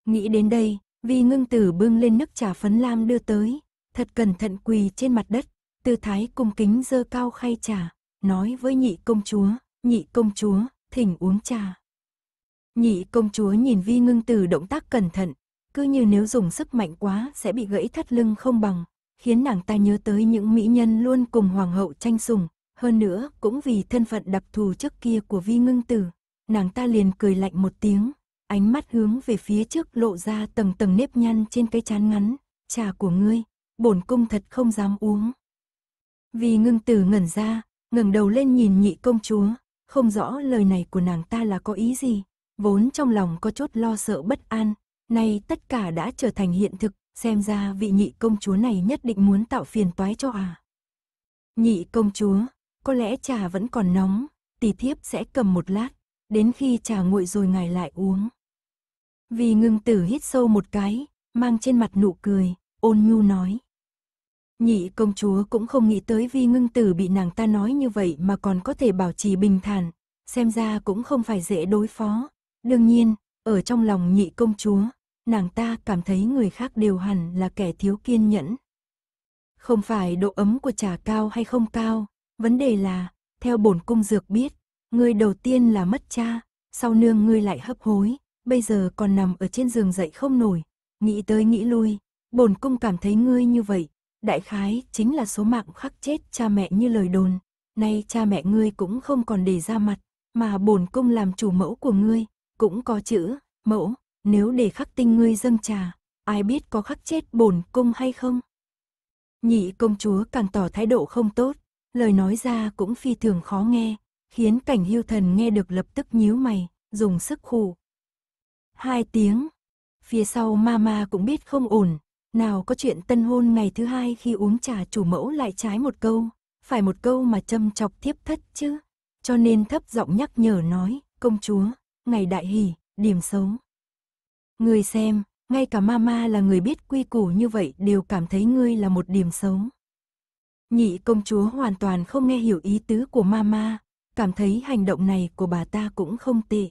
Nghĩ đến đây, vì ngưng tử bưng lên nước trà phấn lam đưa tới, thật cẩn thận quỳ trên mặt đất, tư thái cung kính dơ cao khay trà, nói với nhị công chúa, nhị công chúa, thỉnh uống trà. Nhị công chúa nhìn vi ngưng từ động tác cẩn thận, cứ như nếu dùng sức mạnh quá sẽ bị gãy thắt lưng không bằng, khiến nàng ta nhớ tới những mỹ nhân luôn cùng hoàng hậu tranh sùng, hơn nữa cũng vì thân phận đặc thù trước kia của vi ngưng tử, nàng ta liền cười lạnh một tiếng, ánh mắt hướng về phía trước lộ ra tầng tầng nếp nhăn trên cái chán ngắn, trà của ngươi, bổn cung thật không dám uống. Vì ngưng tử ngẩn ra, ngẩng đầu lên nhìn nhị công chúa, không rõ lời này của nàng ta là có ý gì, vốn trong lòng có chút lo sợ bất an, nay tất cả đã trở thành hiện thực, xem ra vị nhị công chúa này nhất định muốn tạo phiền toái cho à. Nhị công chúa, có lẽ trà vẫn còn nóng, tỷ thiếp sẽ cầm một lát, đến khi trà nguội rồi ngài lại uống. Vì ngưng tử hít sâu một cái, mang trên mặt nụ cười, ôn nhu nói. Nhị công chúa cũng không nghĩ tới vi ngưng tử bị nàng ta nói như vậy mà còn có thể bảo trì bình thản, xem ra cũng không phải dễ đối phó. Đương nhiên, ở trong lòng nhị công chúa, nàng ta cảm thấy người khác đều hẳn là kẻ thiếu kiên nhẫn. Không phải độ ấm của trà cao hay không cao, vấn đề là, theo bổn cung dược biết, ngươi đầu tiên là mất cha, sau nương ngươi lại hấp hối, bây giờ còn nằm ở trên giường dậy không nổi, nghĩ tới nghĩ lui, bổn cung cảm thấy ngươi như vậy, Đại khái chính là số mạng khắc chết cha mẹ như lời đồn, nay cha mẹ ngươi cũng không còn để ra mặt, mà bổn cung làm chủ mẫu của ngươi, cũng có chữ, mẫu, nếu để khắc tinh ngươi dâng trà, ai biết có khắc chết bổn cung hay không? Nhị công chúa càng tỏ thái độ không tốt, lời nói ra cũng phi thường khó nghe, khiến cảnh hưu thần nghe được lập tức nhíu mày, dùng sức khủ. Hai tiếng, phía sau mama cũng biết không ổn, nào có chuyện tân hôn ngày thứ hai khi uống trà chủ mẫu lại trái một câu, phải một câu mà châm chọc thiếp thất chứ. Cho nên thấp giọng nhắc nhở nói, công chúa, ngày đại hỷ, điểm xấu. Người xem, ngay cả mama là người biết quy củ như vậy đều cảm thấy ngươi là một điểm xấu. Nhị công chúa hoàn toàn không nghe hiểu ý tứ của mama, cảm thấy hành động này của bà ta cũng không tệ.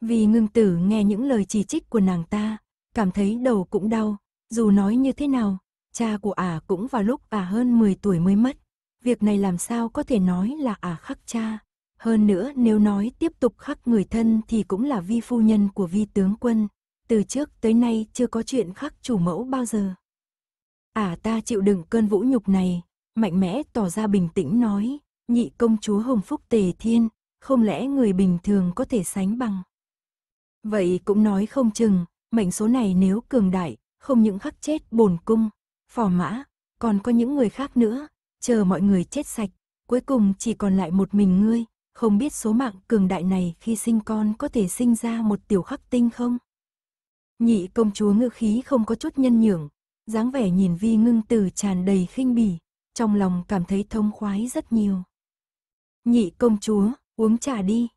Vì ngưng tử nghe những lời chỉ trích của nàng ta, cảm thấy đầu cũng đau, dù nói như thế nào, cha của ả à cũng vào lúc ả à hơn 10 tuổi mới mất. Việc này làm sao có thể nói là ả à khắc cha. Hơn nữa nếu nói tiếp tục khắc người thân thì cũng là vi phu nhân của vi tướng quân. Từ trước tới nay chưa có chuyện khắc chủ mẫu bao giờ. Ả ta chịu đựng cơn vũ nhục này, mạnh mẽ tỏ ra bình tĩnh nói, nhị công chúa Hồng Phúc Tề Thiên, không lẽ người bình thường có thể sánh bằng. Vậy cũng nói không chừng, mệnh số này nếu cường đại, không những khắc chết bổn cung, phò mã, còn có những người khác nữa, chờ mọi người chết sạch, cuối cùng chỉ còn lại một mình ngươi, không biết số mạng cường đại này khi sinh con có thể sinh ra một tiểu khắc tinh không? Nhị công chúa ngư khí không có chút nhân nhượng, dáng vẻ nhìn vi ngưng từ tràn đầy khinh bỉ, trong lòng cảm thấy thông khoái rất nhiều. Nhị công chúa, uống trà đi.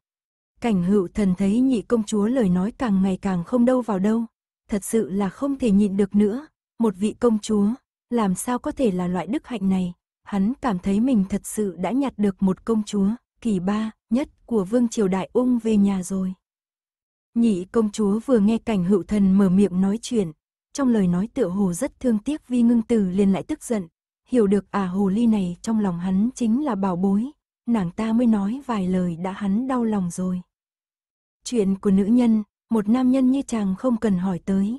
Cảnh hữu thần thấy nhị công chúa lời nói càng ngày càng không đâu vào đâu, thật sự là không thể nhịn được nữa, một vị công chúa, làm sao có thể là loại đức hạnh này, hắn cảm thấy mình thật sự đã nhặt được một công chúa, kỳ ba, nhất của vương triều đại ung về nhà rồi. Nhị công chúa vừa nghe cảnh hữu thần mở miệng nói chuyện, trong lời nói tựa hồ rất thương tiếc vi ngưng từ liền lại tức giận, hiểu được à hồ ly này trong lòng hắn chính là bảo bối, nàng ta mới nói vài lời đã hắn đau lòng rồi. Chuyện của nữ nhân, một nam nhân như chàng không cần hỏi tới.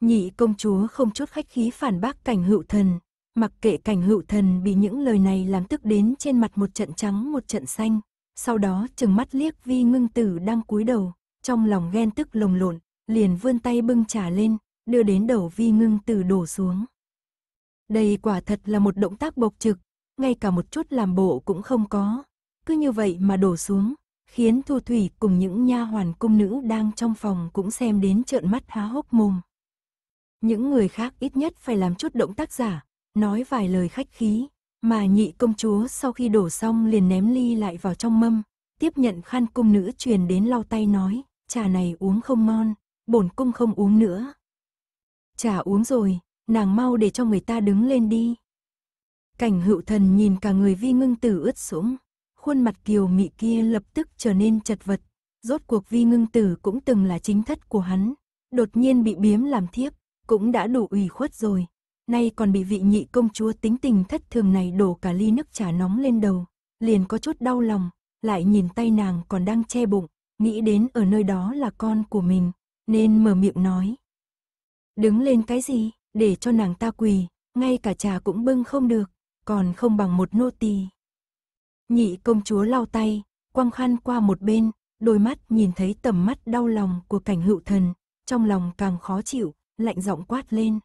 Nhị công chúa không chút khách khí phản bác cảnh hữu thần, mặc kệ cảnh hữu thần bị những lời này làm tức đến trên mặt một trận trắng một trận xanh, sau đó chừng mắt liếc vi ngưng tử đang cúi đầu, trong lòng ghen tức lồng lộn, liền vươn tay bưng trà lên, đưa đến đầu vi ngưng tử đổ xuống. Đây quả thật là một động tác bộc trực, ngay cả một chút làm bộ cũng không có, cứ như vậy mà đổ xuống, khiến Thu Thủy cùng những nha hoàn cung nữ đang trong phòng cũng xem đến trợn mắt há hốc mồm. Những người khác ít nhất phải làm chút động tác giả, nói vài lời khách khí, mà nhị công chúa sau khi đổ xong liền ném ly lại vào trong mâm, tiếp nhận khăn cung nữ truyền đến lau tay nói, trà này uống không ngon, bổn cung không uống nữa. Trà uống rồi, nàng mau để cho người ta đứng lên đi. Cảnh hữu thần nhìn cả người vi ngưng tử ướt sũng khuôn mặt kiều mị kia lập tức trở nên chật vật. Rốt cuộc vi ngưng tử cũng từng là chính thất của hắn, đột nhiên bị biếm làm thiếp, cũng đã đủ ủy khuất rồi. Nay còn bị vị nhị công chúa tính tình thất thường này đổ cả ly nước trà nóng lên đầu, liền có chút đau lòng, lại nhìn tay nàng còn đang che bụng, nghĩ đến ở nơi đó là con của mình, nên mở miệng nói. Đứng lên cái gì, để cho nàng ta quỳ, ngay cả trà cũng bưng không được, còn không bằng một nô tỳ. Nhị công chúa lau tay, quăng khăn qua một bên, đôi mắt nhìn thấy tầm mắt đau lòng của cảnh hữu thần, trong lòng càng khó chịu, lạnh giọng quát lên.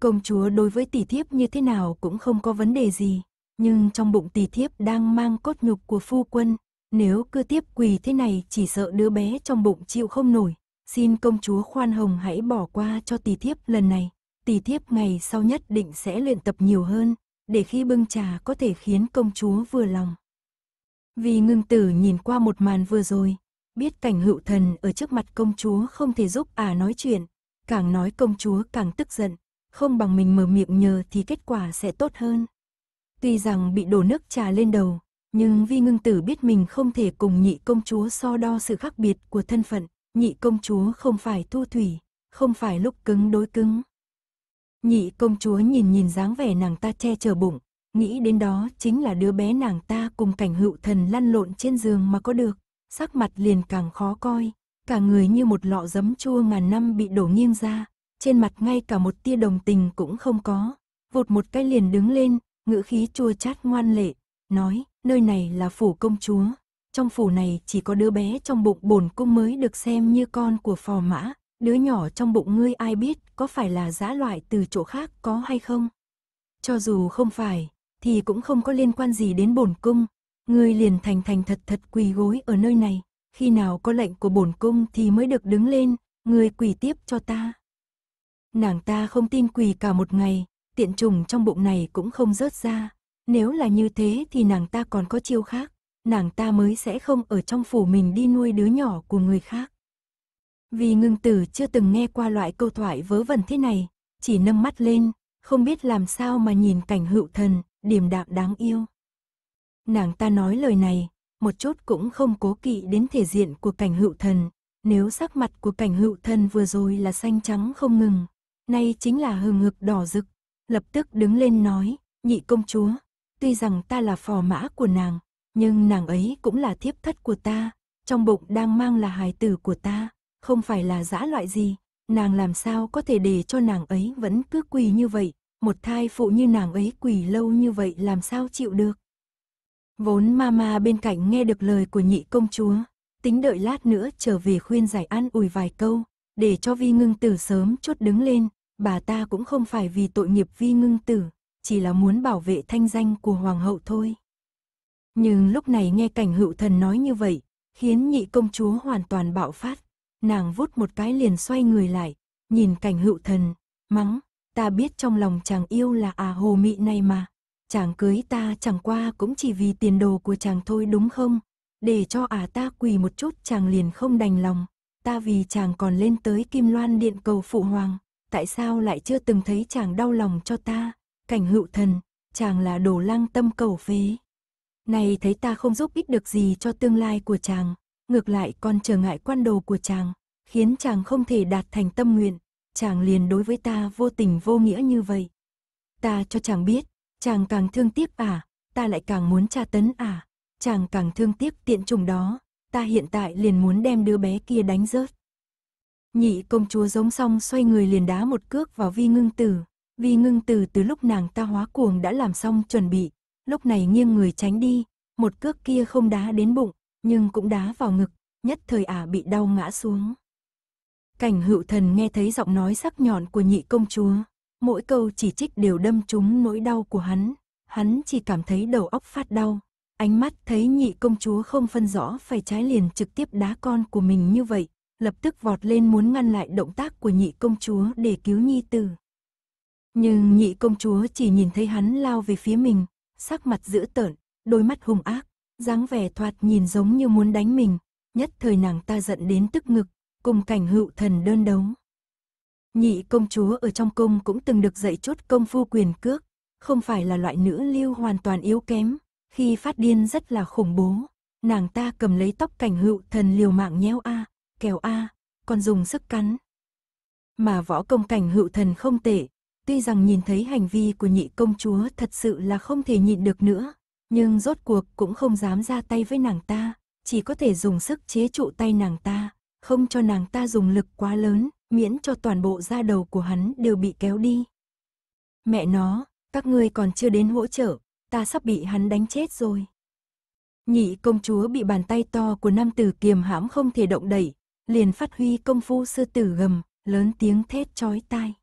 Công chúa đối với tỷ thiếp như thế nào cũng không có vấn đề gì, nhưng trong bụng tỷ thiếp đang mang cốt nhục của phu quân, nếu cứ tiếp quỳ thế này chỉ sợ đứa bé trong bụng chịu không nổi, xin công chúa khoan hồng hãy bỏ qua cho tỷ thiếp lần này, tỷ thiếp ngày sau nhất định sẽ luyện tập nhiều hơn, để khi bưng trà có thể khiến công chúa vừa lòng. Vì ngưng tử nhìn qua một màn vừa rồi, biết cảnh hữu thần ở trước mặt công chúa không thể giúp à nói chuyện, càng nói công chúa càng tức giận, không bằng mình mở miệng nhờ thì kết quả sẽ tốt hơn. Tuy rằng bị đổ nước trà lên đầu, nhưng vi ngưng tử biết mình không thể cùng nhị công chúa so đo sự khác biệt của thân phận, nhị công chúa không phải thu thủy, không phải lúc cứng đối cứng. Nhị công chúa nhìn nhìn dáng vẻ nàng ta che chở bụng, nghĩ đến đó chính là đứa bé nàng ta cùng cảnh hữu thần lăn lộn trên giường mà có được, sắc mặt liền càng khó coi, cả người như một lọ giấm chua ngàn năm bị đổ nghiêng ra, trên mặt ngay cả một tia đồng tình cũng không có, vụt một cái liền đứng lên, ngữ khí chua chát ngoan lệ, nói, nơi này là phủ công chúa, trong phủ này chỉ có đứa bé trong bụng bổn cung mới được xem như con của phò mã, Đứa nhỏ trong bụng ngươi ai biết có phải là giã loại từ chỗ khác có hay không? Cho dù không phải, thì cũng không có liên quan gì đến bổn cung. Ngươi liền thành thành thật thật quỳ gối ở nơi này. Khi nào có lệnh của bổn cung thì mới được đứng lên, ngươi quỳ tiếp cho ta. Nàng ta không tin quỳ cả một ngày, tiện trùng trong bụng này cũng không rớt ra. Nếu là như thế thì nàng ta còn có chiêu khác, nàng ta mới sẽ không ở trong phủ mình đi nuôi đứa nhỏ của người khác. Vì ngưng tử chưa từng nghe qua loại câu thoại vớ vẩn thế này, chỉ nâng mắt lên, không biết làm sao mà nhìn cảnh hữu thần, điềm đạm đáng yêu. Nàng ta nói lời này, một chút cũng không cố kỵ đến thể diện của cảnh hữu thần, nếu sắc mặt của cảnh hữu thần vừa rồi là xanh trắng không ngừng, nay chính là hừng hực đỏ rực, lập tức đứng lên nói, nhị công chúa, tuy rằng ta là phò mã của nàng, nhưng nàng ấy cũng là thiếp thất của ta, trong bụng đang mang là hài tử của ta, không phải là dã loại gì, nàng làm sao có thể để cho nàng ấy vẫn cứ quỳ như vậy, một thai phụ như nàng ấy quỳ lâu như vậy làm sao chịu được. Vốn mama bên cạnh nghe được lời của nhị công chúa, tính đợi lát nữa trở về khuyên giải an ủi vài câu, để cho vi ngưng tử sớm chốt đứng lên, bà ta cũng không phải vì tội nghiệp vi ngưng tử, chỉ là muốn bảo vệ thanh danh của hoàng hậu thôi. Nhưng lúc này nghe cảnh hữu thần nói như vậy, khiến nhị công chúa hoàn toàn bạo phát, nàng vút một cái liền xoay người lại, nhìn cảnh hữu thần, mắng, ta biết trong lòng chàng yêu là à hồ mị này mà, chàng cưới ta chẳng qua cũng chỉ vì tiền đồ của chàng thôi đúng không, để cho à ta quỳ một chút chàng liền không đành lòng, ta vì chàng còn lên tới kim loan điện cầu phụ hoàng, tại sao lại chưa từng thấy chàng đau lòng cho ta, cảnh hữu thần, chàng là đồ lăng tâm cầu phế. Này thấy ta không giúp ích được gì cho tương lai của chàng, ngược lại còn trở ngại quan đồ của chàng, khiến chàng không thể đạt thành tâm nguyện, chàng liền đối với ta vô tình vô nghĩa như vậy. Ta cho chàng biết, chàng càng thương tiếc à, ta lại càng muốn tra tấn à, chàng càng thương tiếc tiện trùng đó, ta hiện tại liền muốn đem đứa bé kia đánh rớt. Nhị công chúa giống xong xoay người liền đá một cước vào vi ngưng tử, vi ngưng tử từ lúc nàng ta hóa cuồng đã làm xong chuẩn bị, lúc này nghiêng người tránh đi, một cước kia không đá đến bụng, nhưng cũng đá vào ngực, nhất thời ả bị đau ngã xuống. Cảnh hữu thần nghe thấy giọng nói sắc nhọn của nhị công chúa, mỗi câu chỉ trích đều đâm trúng nỗi đau của hắn, hắn chỉ cảm thấy đầu óc phát đau, ánh mắt thấy nhị công chúa không phân rõ phải trái liền trực tiếp đá con của mình như vậy, lập tức vọt lên muốn ngăn lại động tác của nhị công chúa để cứu nhi tử. Nhưng nhị công chúa chỉ nhìn thấy hắn lao về phía mình, sắc mặt dữ tợn, đôi mắt hung ác, dáng vẻ thoạt nhìn giống như muốn đánh mình, nhất thời nàng ta giận đến tức ngực, cùng cảnh hữu thần đơn đấu. Nhị công chúa ở trong cung cũng từng được dạy chút công phu quyền cước, không phải là loại nữ lưu hoàn toàn yếu kém, khi phát điên rất là khủng bố. Nàng ta cầm lấy tóc cảnh hữu thần liều mạng nhéo a, à, kéo a, còn dùng sức cắn. Mà võ công cảnh hữu thần không tệ, tuy rằng nhìn thấy hành vi của nhị công chúa thật sự là không thể nhịn được nữa, nhưng rốt cuộc cũng không dám ra tay với nàng ta, chỉ có thể dùng sức chế trụ tay nàng ta, không cho nàng ta dùng lực quá lớn, miễn cho toàn bộ da đầu của hắn đều bị kéo đi. Mẹ nó, các ngươi còn chưa đến hỗ trợ, ta sắp bị hắn đánh chết rồi. Nhị công chúa bị bàn tay to của nam tử kiềm hãm không thể động đẩy, liền phát huy công phu sư tử gầm, lớn tiếng thét chói tai.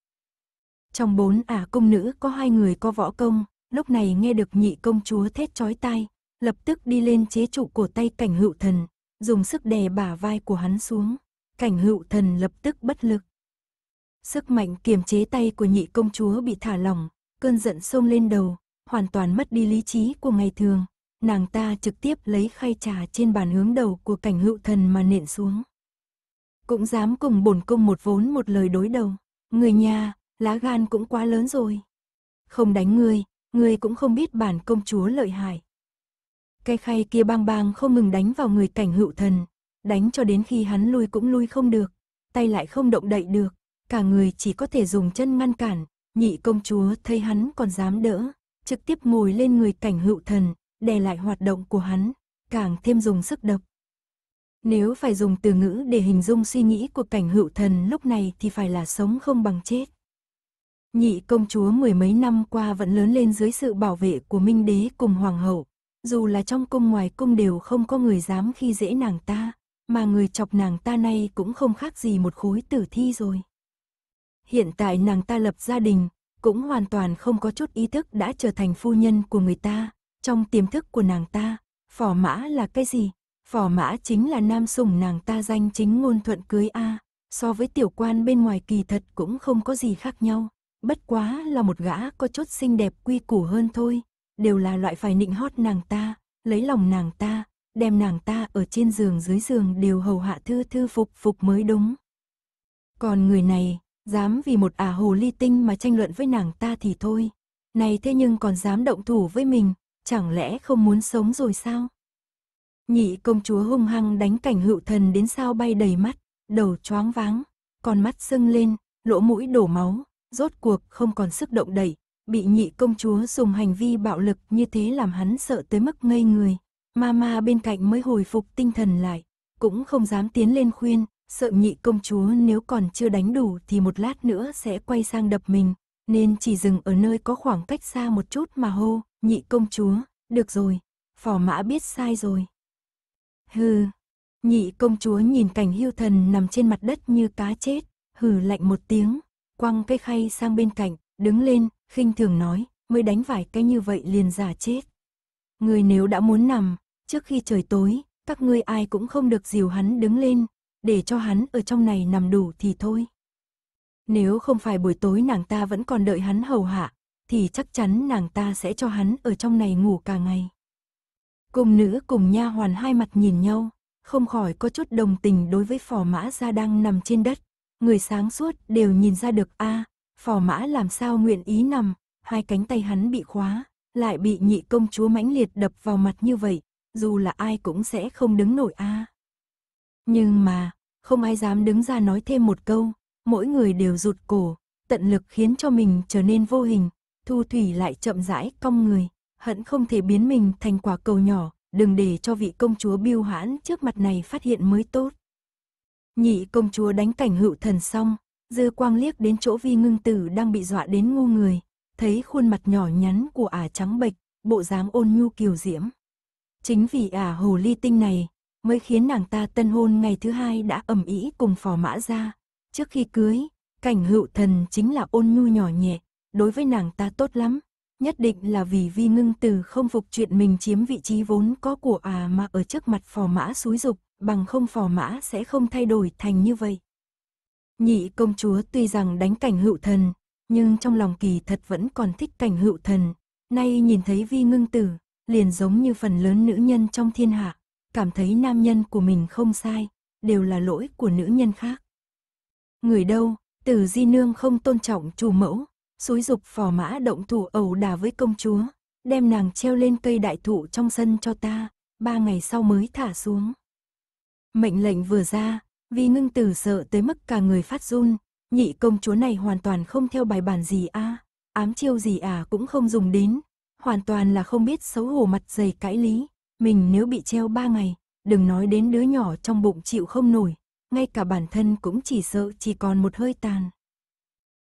Trong bốn ả à công nữ có hai người có võ công, lúc này nghe được nhị công chúa thét chói tai, lập tức đi lên chế trụ cổ tay cảnh hữu thần, dùng sức đè bả vai của hắn xuống. Cảnh hữu thần lập tức bất lực. Sức mạnh kiềm chế tay của nhị công chúa bị thả lỏng, cơn giận xông lên đầu, hoàn toàn mất đi lý trí của ngày thường. Nàng ta trực tiếp lấy khay trà trên bàn hướng đầu của cảnh hữu thần mà nện xuống. Cũng dám cùng bổn công một vốn một lời đối đầu. Người nhà, lá gan cũng quá lớn rồi. Không đánh ngươi, người cũng không biết bản công chúa lợi hại. Cái khay kia bang bang không ngừng đánh vào người cảnh hữu thần, đánh cho đến khi hắn lui cũng lui không được, tay lại không động đậy được, cả người chỉ có thể dùng chân ngăn cản, nhị công chúa thấy hắn còn dám đỡ, trực tiếp ngồi lên người cảnh hữu thần, đè lại hoạt động của hắn, càng thêm dùng sức độc. Nếu phải dùng từ ngữ để hình dung suy nghĩ của cảnh hữu thần lúc này thì phải là sống không bằng chết. Nhị công chúa mười mấy năm qua vẫn lớn lên dưới sự bảo vệ của Minh Đế cùng Hoàng hậu. Dù là trong cung ngoài cung đều không có người dám khi dễ nàng ta, mà người chọc nàng ta nay cũng không khác gì một khối tử thi rồi. Hiện tại nàng ta lập gia đình, cũng hoàn toàn không có chút ý thức đã trở thành phu nhân của người ta. Trong tiềm thức của nàng ta, phỏ mã là cái gì? Phỏ mã chính là nam sủng nàng ta danh chính ngôn thuận cưới A, so với tiểu quan bên ngoài kỳ thật cũng không có gì khác nhau. Bất quá là một gã có chút xinh đẹp quy củ hơn thôi, đều là loại phải nịnh hót nàng ta, lấy lòng nàng ta, đem nàng ta ở trên giường dưới giường đều hầu hạ thư thư phục phục mới đúng. Còn người này, dám vì một ả à hồ ly tinh mà tranh luận với nàng ta thì thôi, này thế nhưng còn dám động thủ với mình, chẳng lẽ không muốn sống rồi sao? Nhị công chúa hung hăng đánh cảnh hữu thần đến sao bay đầy mắt, đầu choáng váng, còn mắt sưng lên, lỗ mũi đổ máu, rốt cuộc không còn sức động đẩy, bị nhị công chúa dùng hành vi bạo lực như thế làm hắn sợ tới mức ngây người. Mama bên cạnh mới hồi phục tinh thần lại, cũng không dám tiến lên khuyên, sợ nhị công chúa nếu còn chưa đánh đủ thì một lát nữa sẽ quay sang đập mình, nên chỉ dừng ở nơi có khoảng cách xa một chút mà hô, nhị công chúa, được rồi, phò mã biết sai rồi. Hừ, nhị công chúa nhìn cảnh hưu thần nằm trên mặt đất như cá chết, hừ lạnh một tiếng, quăng cái khay sang bên cạnh, đứng lên, khinh thường nói, mới đánh vài cái như vậy liền giả chết. Người nếu đã muốn nằm, trước khi trời tối, các ngươi ai cũng không được dìu hắn đứng lên, để cho hắn ở trong này nằm đủ thì thôi. Nếu không phải buổi tối nàng ta vẫn còn đợi hắn hầu hạ, thì chắc chắn nàng ta sẽ cho hắn ở trong này ngủ cả ngày. Cùng nữ cùng nha hoàn hai mặt nhìn nhau, không khỏi có chút đồng tình đối với phò mã ra đang nằm trên đất người sáng suốt đều nhìn ra được a à, phò mã làm sao nguyện ý nằm, hai cánh tay hắn bị khóa, lại bị nhị công chúa mãnh liệt đập vào mặt như vậy, dù là ai cũng sẽ không đứng nổi a à. Nhưng mà, không ai dám đứng ra nói thêm một câu, mỗi người đều rụt cổ, tận lực khiến cho mình trở nên vô hình, thu thủy lại chậm rãi cong người, hận không thể biến mình thành quả cầu nhỏ, đừng để cho vị công chúa biêu hãn trước mặt này phát hiện mới tốt. Nhị công chúa đánh cảnh hữu thần xong, dư quang liếc đến chỗ vi ngưng tử đang bị dọa đến ngu người, thấy khuôn mặt nhỏ nhắn của ả trắng bệch, bộ dáng ôn nhu kiều diễm. Chính vì ả hồ ly tinh này, mới khiến nàng ta tân hôn ngày thứ hai đã ầm ĩ cùng phò mã ra. Trước khi cưới, cảnh hữu thần chính là ôn nhu nhỏ nhẹ, đối với nàng ta tốt lắm. Nhất định là vì vi ngưng tử không phục chuyện mình chiếm vị trí vốn có của ả mà ở trước mặt phò mã xúi dục, bằng không phò mã sẽ không thay đổi thành như vậy. Nhị công chúa tuy rằng đánh cảnh hữu thần, nhưng trong lòng kỳ thật vẫn còn thích cảnh hữu thần, nay nhìn thấy vi ngưng tử, liền giống như phần lớn nữ nhân trong thiên hạ, cảm thấy nam nhân của mình không sai, đều là lỗi của nữ nhân khác. Người đâu, từ di nương không tôn trọng chủ mẫu, xúi dục phò mã động thủ ẩu đà với công chúa, đem nàng treo lên cây đại thụ trong sân cho ta, ba ngày sau mới thả xuống. Mệnh lệnh vừa ra, vì ngưng tử sợ tới mức cả người phát run, nhị công chúa này hoàn toàn không theo bài bản gì a à, ám chiêu gì à cũng không dùng đến, hoàn toàn là không biết xấu hổ mặt dày cãi lý, mình nếu bị treo ba ngày, đừng nói đến đứa nhỏ trong bụng chịu không nổi, ngay cả bản thân cũng chỉ sợ chỉ còn một hơi tàn.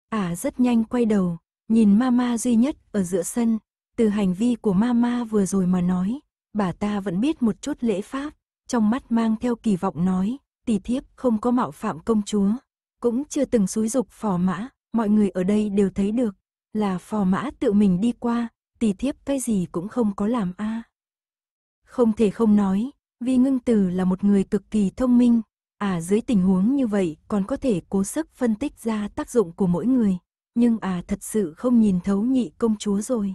Ả à rất nhanh quay đầu, nhìn mama duy nhất ở giữa sân, từ hành vi của mama vừa rồi mà nói, bà ta vẫn biết một chút lễ pháp, trong mắt mang theo kỳ vọng nói, tỷ thiếp không có mạo phạm công chúa, cũng chưa từng xúi dục phò mã, mọi người ở đây đều thấy được, là phò mã tự mình đi qua, tỷ thiếp cái gì cũng không có làm a. À. Không thể không nói, Vi Ngưng Tử là một người cực kỳ thông minh, à dưới tình huống như vậy còn có thể cố sức phân tích ra tác dụng của mỗi người, nhưng à thật sự không nhìn thấu nhị công chúa rồi.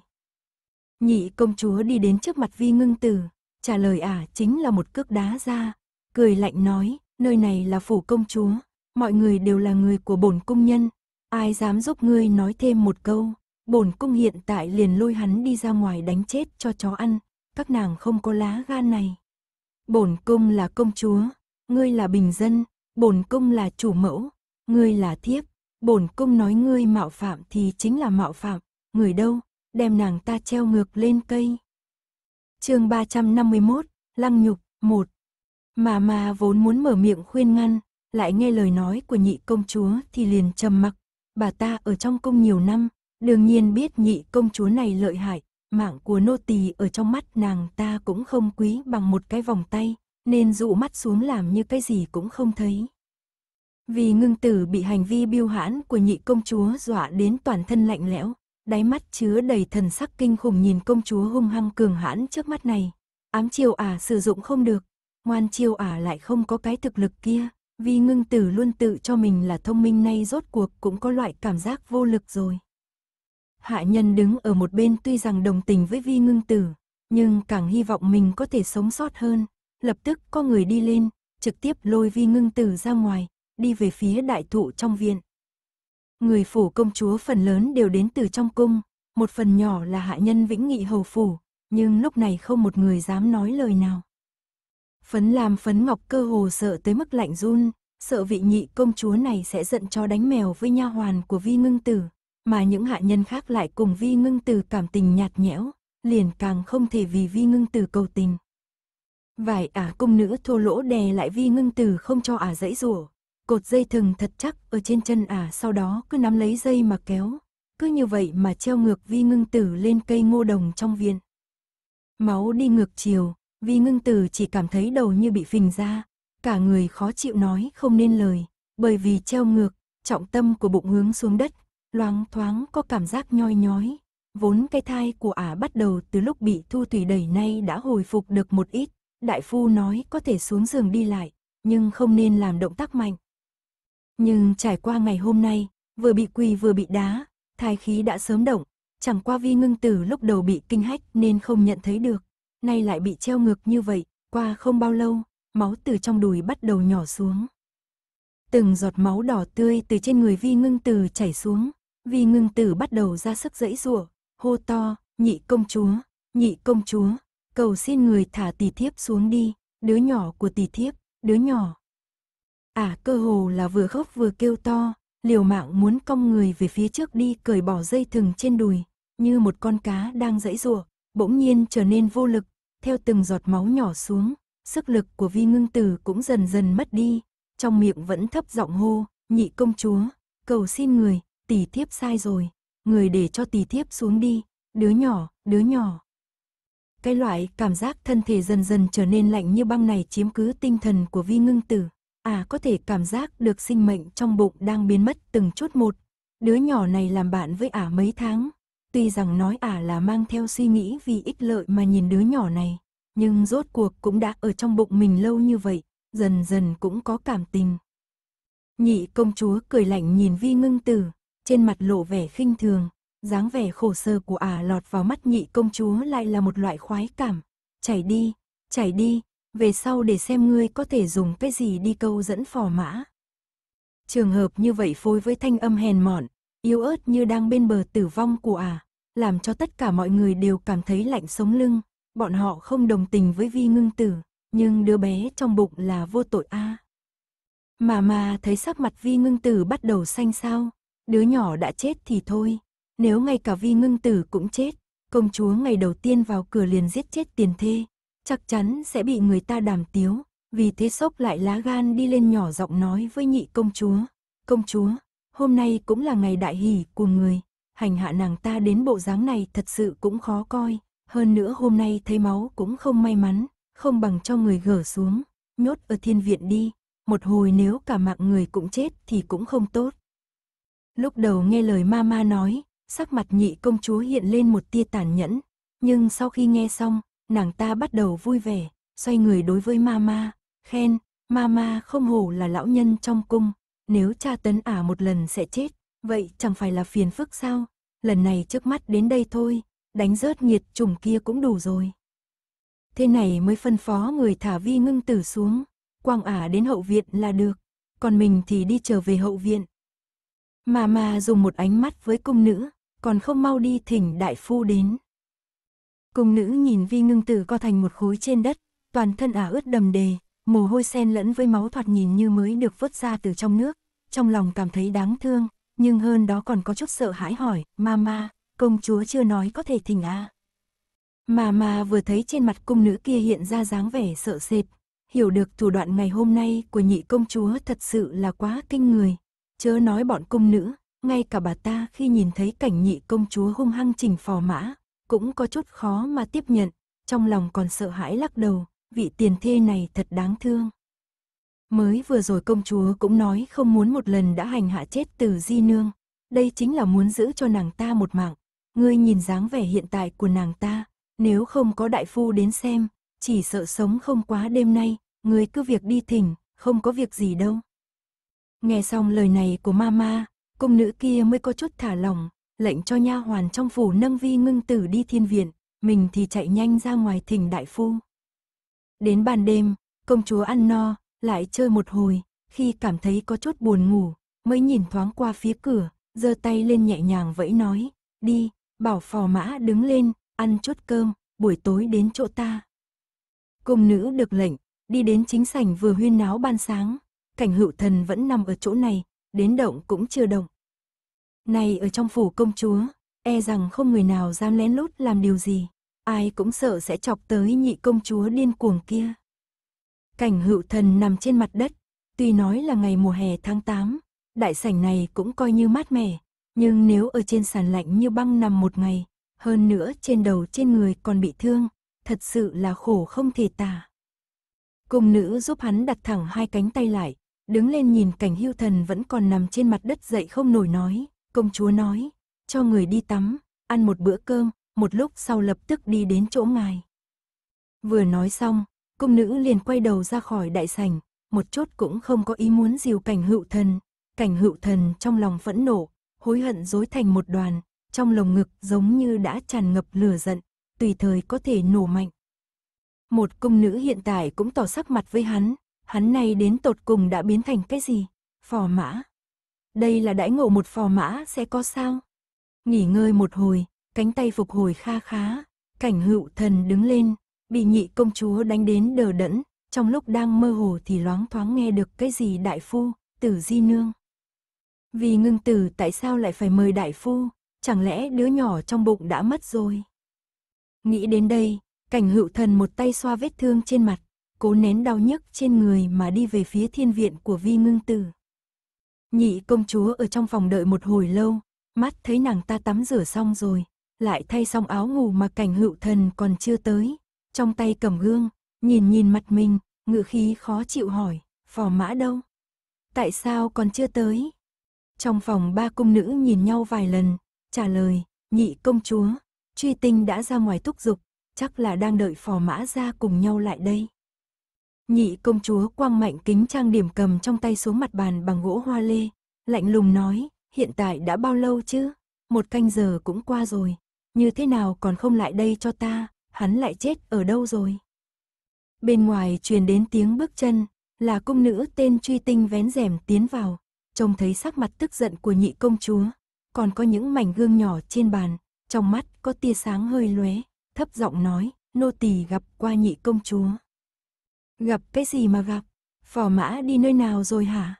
Nhị công chúa đi đến trước mặt Vi Ngưng Tử, trả lời ả à, chính là một cước đá ra, cười lạnh nói, nơi này là phủ công chúa, mọi người đều là người của bổn cung nhân, ai dám giúp ngươi nói thêm một câu, bổn cung hiện tại liền lôi hắn đi ra ngoài đánh chết cho chó ăn, các nàng không có lá gan này. Bổn cung là công chúa, ngươi là bình dân, bổn cung là chủ mẫu, ngươi là thiếp, bổn cung nói ngươi mạo phạm thì chính là mạo phạm, người đâu, đem nàng ta treo ngược lên cây chương 351, Lăng Nhục, 1. Mà mà vốn muốn mở miệng khuyên ngăn, lại nghe lời nói của nhị công chúa thì liền trầm mặc. Bà ta ở trong cung nhiều năm, đương nhiên biết nhị công chúa này lợi hại, mạng của nô tỳ ở trong mắt nàng ta cũng không quý bằng một cái vòng tay, nên dụ mắt xuống làm như cái gì cũng không thấy. Vì ngưng tử bị hành vi biêu hãn của nhị công chúa dọa đến toàn thân lạnh lẽo, đáy mắt chứa đầy thần sắc kinh khủng nhìn công chúa hung hăng cường hãn trước mắt này. Ám chiêu ả à sử dụng không được, ngoan chiêu ả à lại không có cái thực lực kia, vì ngưng tử luôn tự cho mình là thông minh nay rốt cuộc cũng có loại cảm giác vô lực rồi. Hạ nhân đứng ở một bên tuy rằng đồng tình với vi ngưng tử, nhưng càng hy vọng mình có thể sống sót hơn. Lập tức có người đi lên, trực tiếp lôi vi ngưng tử ra ngoài, đi về phía đại thụ trong viện. Người phủ công chúa phần lớn đều đến từ trong cung, một phần nhỏ là hạ nhân vĩnh nghị hầu phủ, nhưng lúc này không một người dám nói lời nào. Phấn làm phấn ngọc cơ hồ sợ tới mức lạnh run, sợ vị nhị công chúa này sẽ giận cho đánh mèo với nha hoàn của vi ngưng tử, mà những hạ nhân khác lại cùng vi ngưng tử cảm tình nhạt nhẽo, liền càng không thể vì vi ngưng tử cầu tình. Vài ả cung nữ thô lỗ đè lại vi ngưng tử không cho ả à dãy rủa cột dây thừng thật chắc ở trên chân ả sau đó cứ nắm lấy dây mà kéo, cứ như vậy mà treo ngược vi ngưng tử lên cây ngô đồng trong viện. Máu đi ngược chiều, vi ngưng tử chỉ cảm thấy đầu như bị phình ra, cả người khó chịu nói không nên lời, bởi vì treo ngược, trọng tâm của bụng hướng xuống đất, loáng thoáng có cảm giác nhoi nhói. Vốn cái thai của ả bắt đầu từ lúc bị thu thủy đẩy nay đã hồi phục được một ít, đại phu nói có thể xuống giường đi lại, nhưng không nên làm động tác mạnh, nhưng trải qua ngày hôm nay, vừa bị quỳ vừa bị đá, thai khí đã sớm động, chẳng qua vi ngưng tử lúc đầu bị kinh hách nên không nhận thấy được, nay lại bị treo ngược như vậy, qua không bao lâu, máu từ trong đùi bắt đầu nhỏ xuống. Từng giọt máu đỏ tươi từ trên người vi ngưng tử chảy xuống, vi ngưng tử bắt đầu ra sức dẫy rủa, hô to, nhị công chúa, nhị công chúa, cầu xin người thả tỷ thiếp xuống đi, đứa nhỏ của tỷ thiếp, đứa nhỏ. Ả à, cơ hồ là vừa khóc vừa kêu to, liều mạng muốn cong người về phía trước đi cởi bỏ dây thừng trên đùi, như một con cá đang dãy rủa, bỗng nhiên trở nên vô lực, theo từng giọt máu nhỏ xuống, sức lực của vi ngưng tử cũng dần dần mất đi, trong miệng vẫn thấp giọng hô, nhị công chúa, cầu xin người, tỷ thiếp sai rồi, người để cho tỷ thiếp xuống đi, đứa nhỏ, đứa nhỏ. Cái loại cảm giác thân thể dần dần trở nên lạnh như băng này chiếm cứ tinh thần của vi ngưng tử. À có thể cảm giác được sinh mệnh trong bụng đang biến mất từng chút một. Đứa nhỏ này làm bạn với ả mấy tháng. Tuy rằng nói ả là mang theo suy nghĩ vì ích lợi mà nhìn đứa nhỏ này. Nhưng rốt cuộc cũng đã ở trong bụng mình lâu như vậy. Dần dần cũng có cảm tình. Nhị công chúa cười lạnh nhìn vi ngưng tử. Trên mặt lộ vẻ khinh thường. dáng vẻ khổ sở của ả lọt vào mắt nhị công chúa lại là một loại khoái cảm. Chảy đi, chảy đi, về sau để xem ngươi có thể dùng cái gì đi câu dẫn phò mã. Trường hợp như vậy phối với thanh âm hèn mọn, yếu ớt như đang bên bờ tử vong của à, làm cho tất cả mọi người đều cảm thấy lạnh sống lưng, bọn họ không đồng tình với vi ngưng tử, nhưng đứa bé trong bụng là vô tội a. Mà mà thấy sắc mặt vi ngưng tử bắt đầu xanh sao, đứa nhỏ đã chết thì thôi, nếu ngay cả vi ngưng tử cũng chết, công chúa ngày đầu tiên vào cửa liền giết chết tiền thê, chắc chắn sẽ bị người ta đàm tiếu, vì thế sốc lại lá gan đi lên nhỏ giọng nói với nhị công chúa. Công chúa, hôm nay cũng là ngày đại hỷ của người, hành hạ nàng ta đến bộ dáng này thật sự cũng khó coi, hơn nữa hôm nay thấy máu cũng không may mắn, không bằng cho người gỡ xuống, nhốt ở thiên viện đi, một hồi nếu cả mạng người cũng chết thì cũng không tốt. Lúc đầu nghe lời ma ma nói, sắc mặt nhị công chúa hiện lên một tia tàn nhẫn, nhưng sau khi nghe xong, nàng ta bắt đầu vui vẻ, xoay người đối với mama, khen, mama không hổ là lão nhân trong cung, nếu cha tấn ả một lần sẽ chết, vậy chẳng phải là phiền phức sao, lần này trước mắt đến đây thôi, đánh rớt nhiệt trùng kia cũng đủ rồi. Thế này mới phân phó người thả vi ngưng tử xuống, quang ả đến hậu viện là được, còn mình thì đi trở về hậu viện. mama dùng một ánh mắt với cung nữ, còn không mau đi thỉnh đại phu đến. Cung nữ nhìn vi ngưng tử co thành một khối trên đất, toàn thân ả ướt đầm đề, mồ hôi sen lẫn với máu thoạt nhìn như mới được vớt ra từ trong nước, trong lòng cảm thấy đáng thương, nhưng hơn đó còn có chút sợ hãi hỏi, Mama, công chúa chưa nói có thể thỉnh À. mama vừa thấy trên mặt cung nữ kia hiện ra dáng vẻ sợ sệt, hiểu được thủ đoạn ngày hôm nay của nhị công chúa thật sự là quá kinh người, chớ nói bọn cung nữ, ngay cả bà ta khi nhìn thấy cảnh nhị công chúa hung hăng chỉnh phò mã, cũng có chút khó mà tiếp nhận, trong lòng còn sợ hãi lắc đầu, vị tiền thê này thật đáng thương. Mới vừa rồi công chúa cũng nói không muốn một lần đã hành hạ chết từ di nương, đây chính là muốn giữ cho nàng ta một mạng. Ngươi nhìn dáng vẻ hiện tại của nàng ta, nếu không có đại phu đến xem, chỉ sợ sống không quá đêm nay, ngươi cứ việc đi thỉnh, không có việc gì đâu. Nghe xong lời này của mama, công nữ kia mới có chút thả lòng lệnh cho nha hoàn trong phủ nâng vi ngưng tử đi thiên viện, mình thì chạy nhanh ra ngoài thỉnh đại phu. Đến ban đêm, công chúa ăn no, lại chơi một hồi, khi cảm thấy có chút buồn ngủ, mới nhìn thoáng qua phía cửa, giơ tay lên nhẹ nhàng vẫy nói, đi, bảo phò mã đứng lên, ăn chút cơm, buổi tối đến chỗ ta. Cung nữ được lệnh, đi đến chính sảnh vừa huyên náo ban sáng, cảnh hữu thần vẫn nằm ở chỗ này, đến động cũng chưa động, này ở trong phủ công chúa, e rằng không người nào dám lén lút làm điều gì, ai cũng sợ sẽ chọc tới nhị công chúa điên cuồng kia. Cảnh hữu thần nằm trên mặt đất, tuy nói là ngày mùa hè tháng 8, đại sảnh này cũng coi như mát mẻ, nhưng nếu ở trên sàn lạnh như băng nằm một ngày, hơn nữa trên đầu trên người còn bị thương, thật sự là khổ không thể tả. Cung nữ giúp hắn đặt thẳng hai cánh tay lại, đứng lên nhìn cảnh hưu thần vẫn còn nằm trên mặt đất dậy không nổi nói, Công chúa nói, cho người đi tắm, ăn một bữa cơm, một lúc sau lập tức đi đến chỗ ngài. Vừa nói xong, cung nữ liền quay đầu ra khỏi đại sảnh, một chút cũng không có ý muốn dìu cảnh hữu thần. Cảnh hữu thần trong lòng phẫn nộ, hối hận dối thành một đoàn, trong lồng ngực giống như đã tràn ngập lửa giận, tùy thời có thể nổ mạnh. Một cung nữ hiện tại cũng tỏ sắc mặt với hắn, hắn này đến tột cùng đã biến thành cái gì? Phò mã. Đây là đãi ngộ một phò mã sẽ có sao? Nghỉ ngơi một hồi, cánh tay phục hồi kha khá, cảnh hữu thần đứng lên, bị nhị công chúa đánh đến đờ đẫn, trong lúc đang mơ hồ thì loáng thoáng nghe được cái gì đại phu, tử di nương. Vì ngưng tử tại sao lại phải mời đại phu, chẳng lẽ đứa nhỏ trong bụng đã mất rồi? Nghĩ đến đây, cảnh hữu thần một tay xoa vết thương trên mặt, cố nén đau nhức trên người mà đi về phía thiên viện của vi ngưng tử. Nhị công chúa ở trong phòng đợi một hồi lâu, mắt thấy nàng ta tắm rửa xong rồi, lại thay xong áo ngủ mà cảnh hữu thần còn chưa tới. Trong tay cầm gương, nhìn nhìn mặt mình, ngự khí khó chịu hỏi, phò mã đâu? Tại sao còn chưa tới? Trong phòng ba cung nữ nhìn nhau vài lần, trả lời, nhị công chúa, truy tinh đã ra ngoài thúc giục, chắc là đang đợi phò mã ra cùng nhau lại đây. Nhị công chúa quang mạnh kính trang điểm cầm trong tay xuống mặt bàn bằng gỗ hoa lê, lạnh lùng nói, hiện tại đã bao lâu chứ? Một canh giờ cũng qua rồi, như thế nào còn không lại đây cho ta, hắn lại chết ở đâu rồi? Bên ngoài truyền đến tiếng bước chân, là cung nữ tên truy tinh vén rèm tiến vào, trông thấy sắc mặt tức giận của nhị công chúa, còn có những mảnh gương nhỏ trên bàn, trong mắt có tia sáng hơi lóe, thấp giọng nói, nô tỳ gặp qua nhị công chúa. Gặp cái gì mà gặp? phò mã đi nơi nào rồi hả?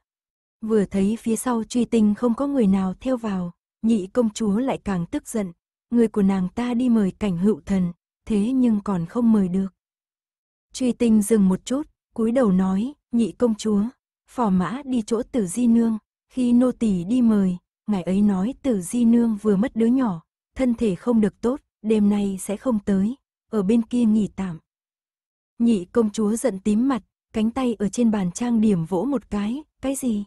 Vừa thấy phía sau truy tinh không có người nào theo vào, nhị công chúa lại càng tức giận. Người của nàng ta đi mời cảnh hữu thần, thế nhưng còn không mời được. Truy tinh dừng một chút, cúi đầu nói, nhị công chúa, phò mã đi chỗ tử di nương, khi nô tỳ đi mời, ngài ấy nói tử di nương vừa mất đứa nhỏ, thân thể không được tốt, đêm nay sẽ không tới, ở bên kia nghỉ tạm, Nhị công chúa giận tím mặt, cánh tay ở trên bàn trang điểm vỗ một cái, cái gì?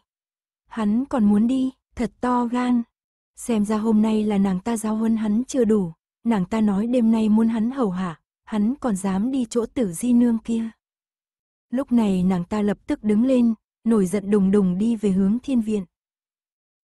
Hắn còn muốn đi, thật to gan. Xem ra hôm nay là nàng ta giao huấn hắn chưa đủ, nàng ta nói đêm nay muốn hắn hầu hạ, hắn còn dám đi chỗ tử di nương kia. Lúc này nàng ta lập tức đứng lên, nổi giận đùng đùng đi về hướng thiên viện.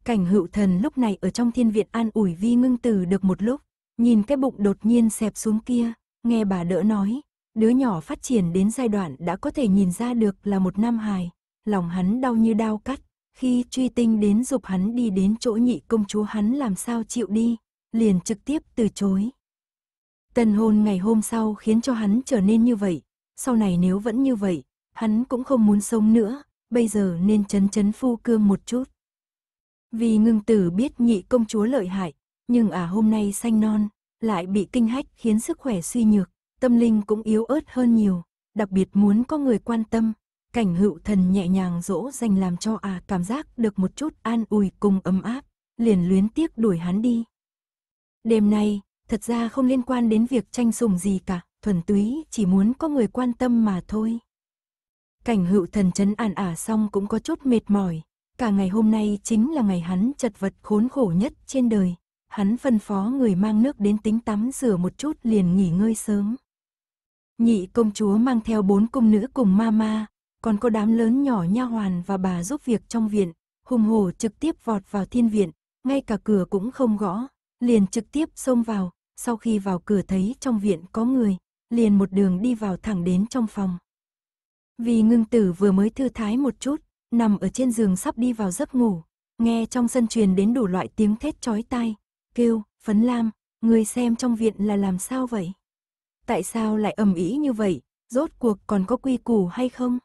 Cảnh hữu thần lúc này ở trong thiên viện an ủi vi ngưng tử được một lúc, nhìn cái bụng đột nhiên xẹp xuống kia, nghe bà đỡ nói, Đứa nhỏ phát triển đến giai đoạn đã có thể nhìn ra được là một nam hài, lòng hắn đau như đau cắt, khi truy tinh đến dục hắn đi đến chỗ nhị công chúa hắn làm sao chịu đi, liền trực tiếp từ chối. Tân hôn ngày hôm sau khiến cho hắn trở nên như vậy, sau này nếu vẫn như vậy, hắn cũng không muốn sống nữa, bây giờ nên chấn chấn phu cương một chút. Vì ngưng tử biết nhị công chúa lợi hại, nhưng à hôm nay xanh non, lại bị kinh hách khiến sức khỏe suy nhược, tâm linh cũng yếu ớt hơn nhiều, đặc biệt muốn có người quan tâm. Cảnh hữu thần nhẹ nhàng dỗ dành làm cho à cảm giác được một chút an ủi cùng ấm áp, liền luyến tiếc đuổi hắn đi. Đêm nay, thật ra không liên quan đến việc tranh sùng gì cả, thuần túy chỉ muốn có người quan tâm mà thôi. Cảnh hữu thần chấn an ả xong cũng có chút mệt mỏi, cả ngày hôm nay chính là ngày hắn chật vật khốn khổ nhất trên đời. Hắn phân phó người mang nước đến tính tắm rửa một chút liền nghỉ ngơi sớm. Nhị công chúa mang theo bốn cung nữ cùng mama, còn có đám lớn nhỏ nha hoàn và bà giúp việc trong viện, hùng hổ trực tiếp vọt vào thiên viện, ngay cả cửa cũng không gõ, liền trực tiếp xông vào, sau khi vào cửa thấy trong viện có người, liền một đường đi vào thẳng đến trong phòng. Vì ngưng tử vừa mới thư thái một chút, nằm ở trên giường sắp đi vào giấc ngủ, nghe trong sân truyền đến đủ loại tiếng thét chói tai, kêu, phấn lam, người xem trong viện là làm sao vậy? tại sao lại ầm ĩ như vậy, rốt cuộc còn có quy củ hay không?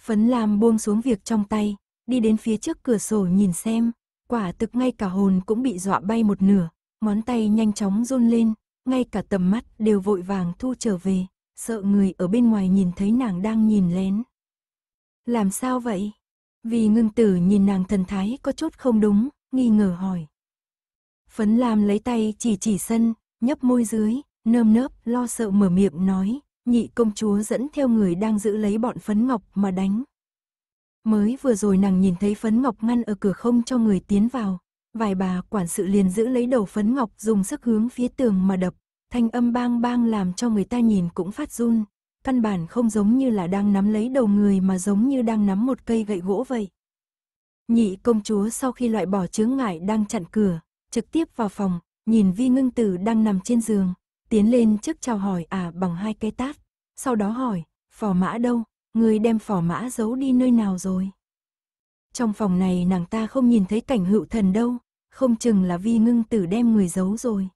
Phấn Lam buông xuống việc trong tay, đi đến phía trước cửa sổ nhìn xem, quả thực ngay cả hồn cũng bị dọa bay một nửa, ngón tay nhanh chóng run lên, ngay cả tầm mắt đều vội vàng thu trở về, sợ người ở bên ngoài nhìn thấy nàng đang nhìn lén. Làm sao vậy? Vì ngưng tử nhìn nàng thần thái có chút không đúng, nghi ngờ hỏi. Phấn Lam lấy tay chỉ chỉ sân, nhấp môi dưới, nơm nớp, lo sợ mở miệng nói, nhị công chúa dẫn theo người đang giữ lấy bọn phấn ngọc mà đánh. Mới vừa rồi nàng nhìn thấy phấn ngọc ngăn ở cửa không cho người tiến vào, vài bà quản sự liền giữ lấy đầu phấn ngọc dùng sức hướng phía tường mà đập, thanh âm bang bang làm cho người ta nhìn cũng phát run, căn bản không giống như là đang nắm lấy đầu người mà giống như đang nắm một cây gậy gỗ vậy. Nhị công chúa sau khi loại bỏ chướng ngại đang chặn cửa, trực tiếp vào phòng, nhìn Vi Ngưng Tử đang nằm trên giường, tiến lên trước chào hỏi à bằng hai cái tát, sau đó hỏi, phò mã đâu, người đem phò mã giấu đi nơi nào rồi. Trong phòng này nàng ta không nhìn thấy cảnh hữu thần đâu, không chừng là vi ngưng tử đem người giấu rồi.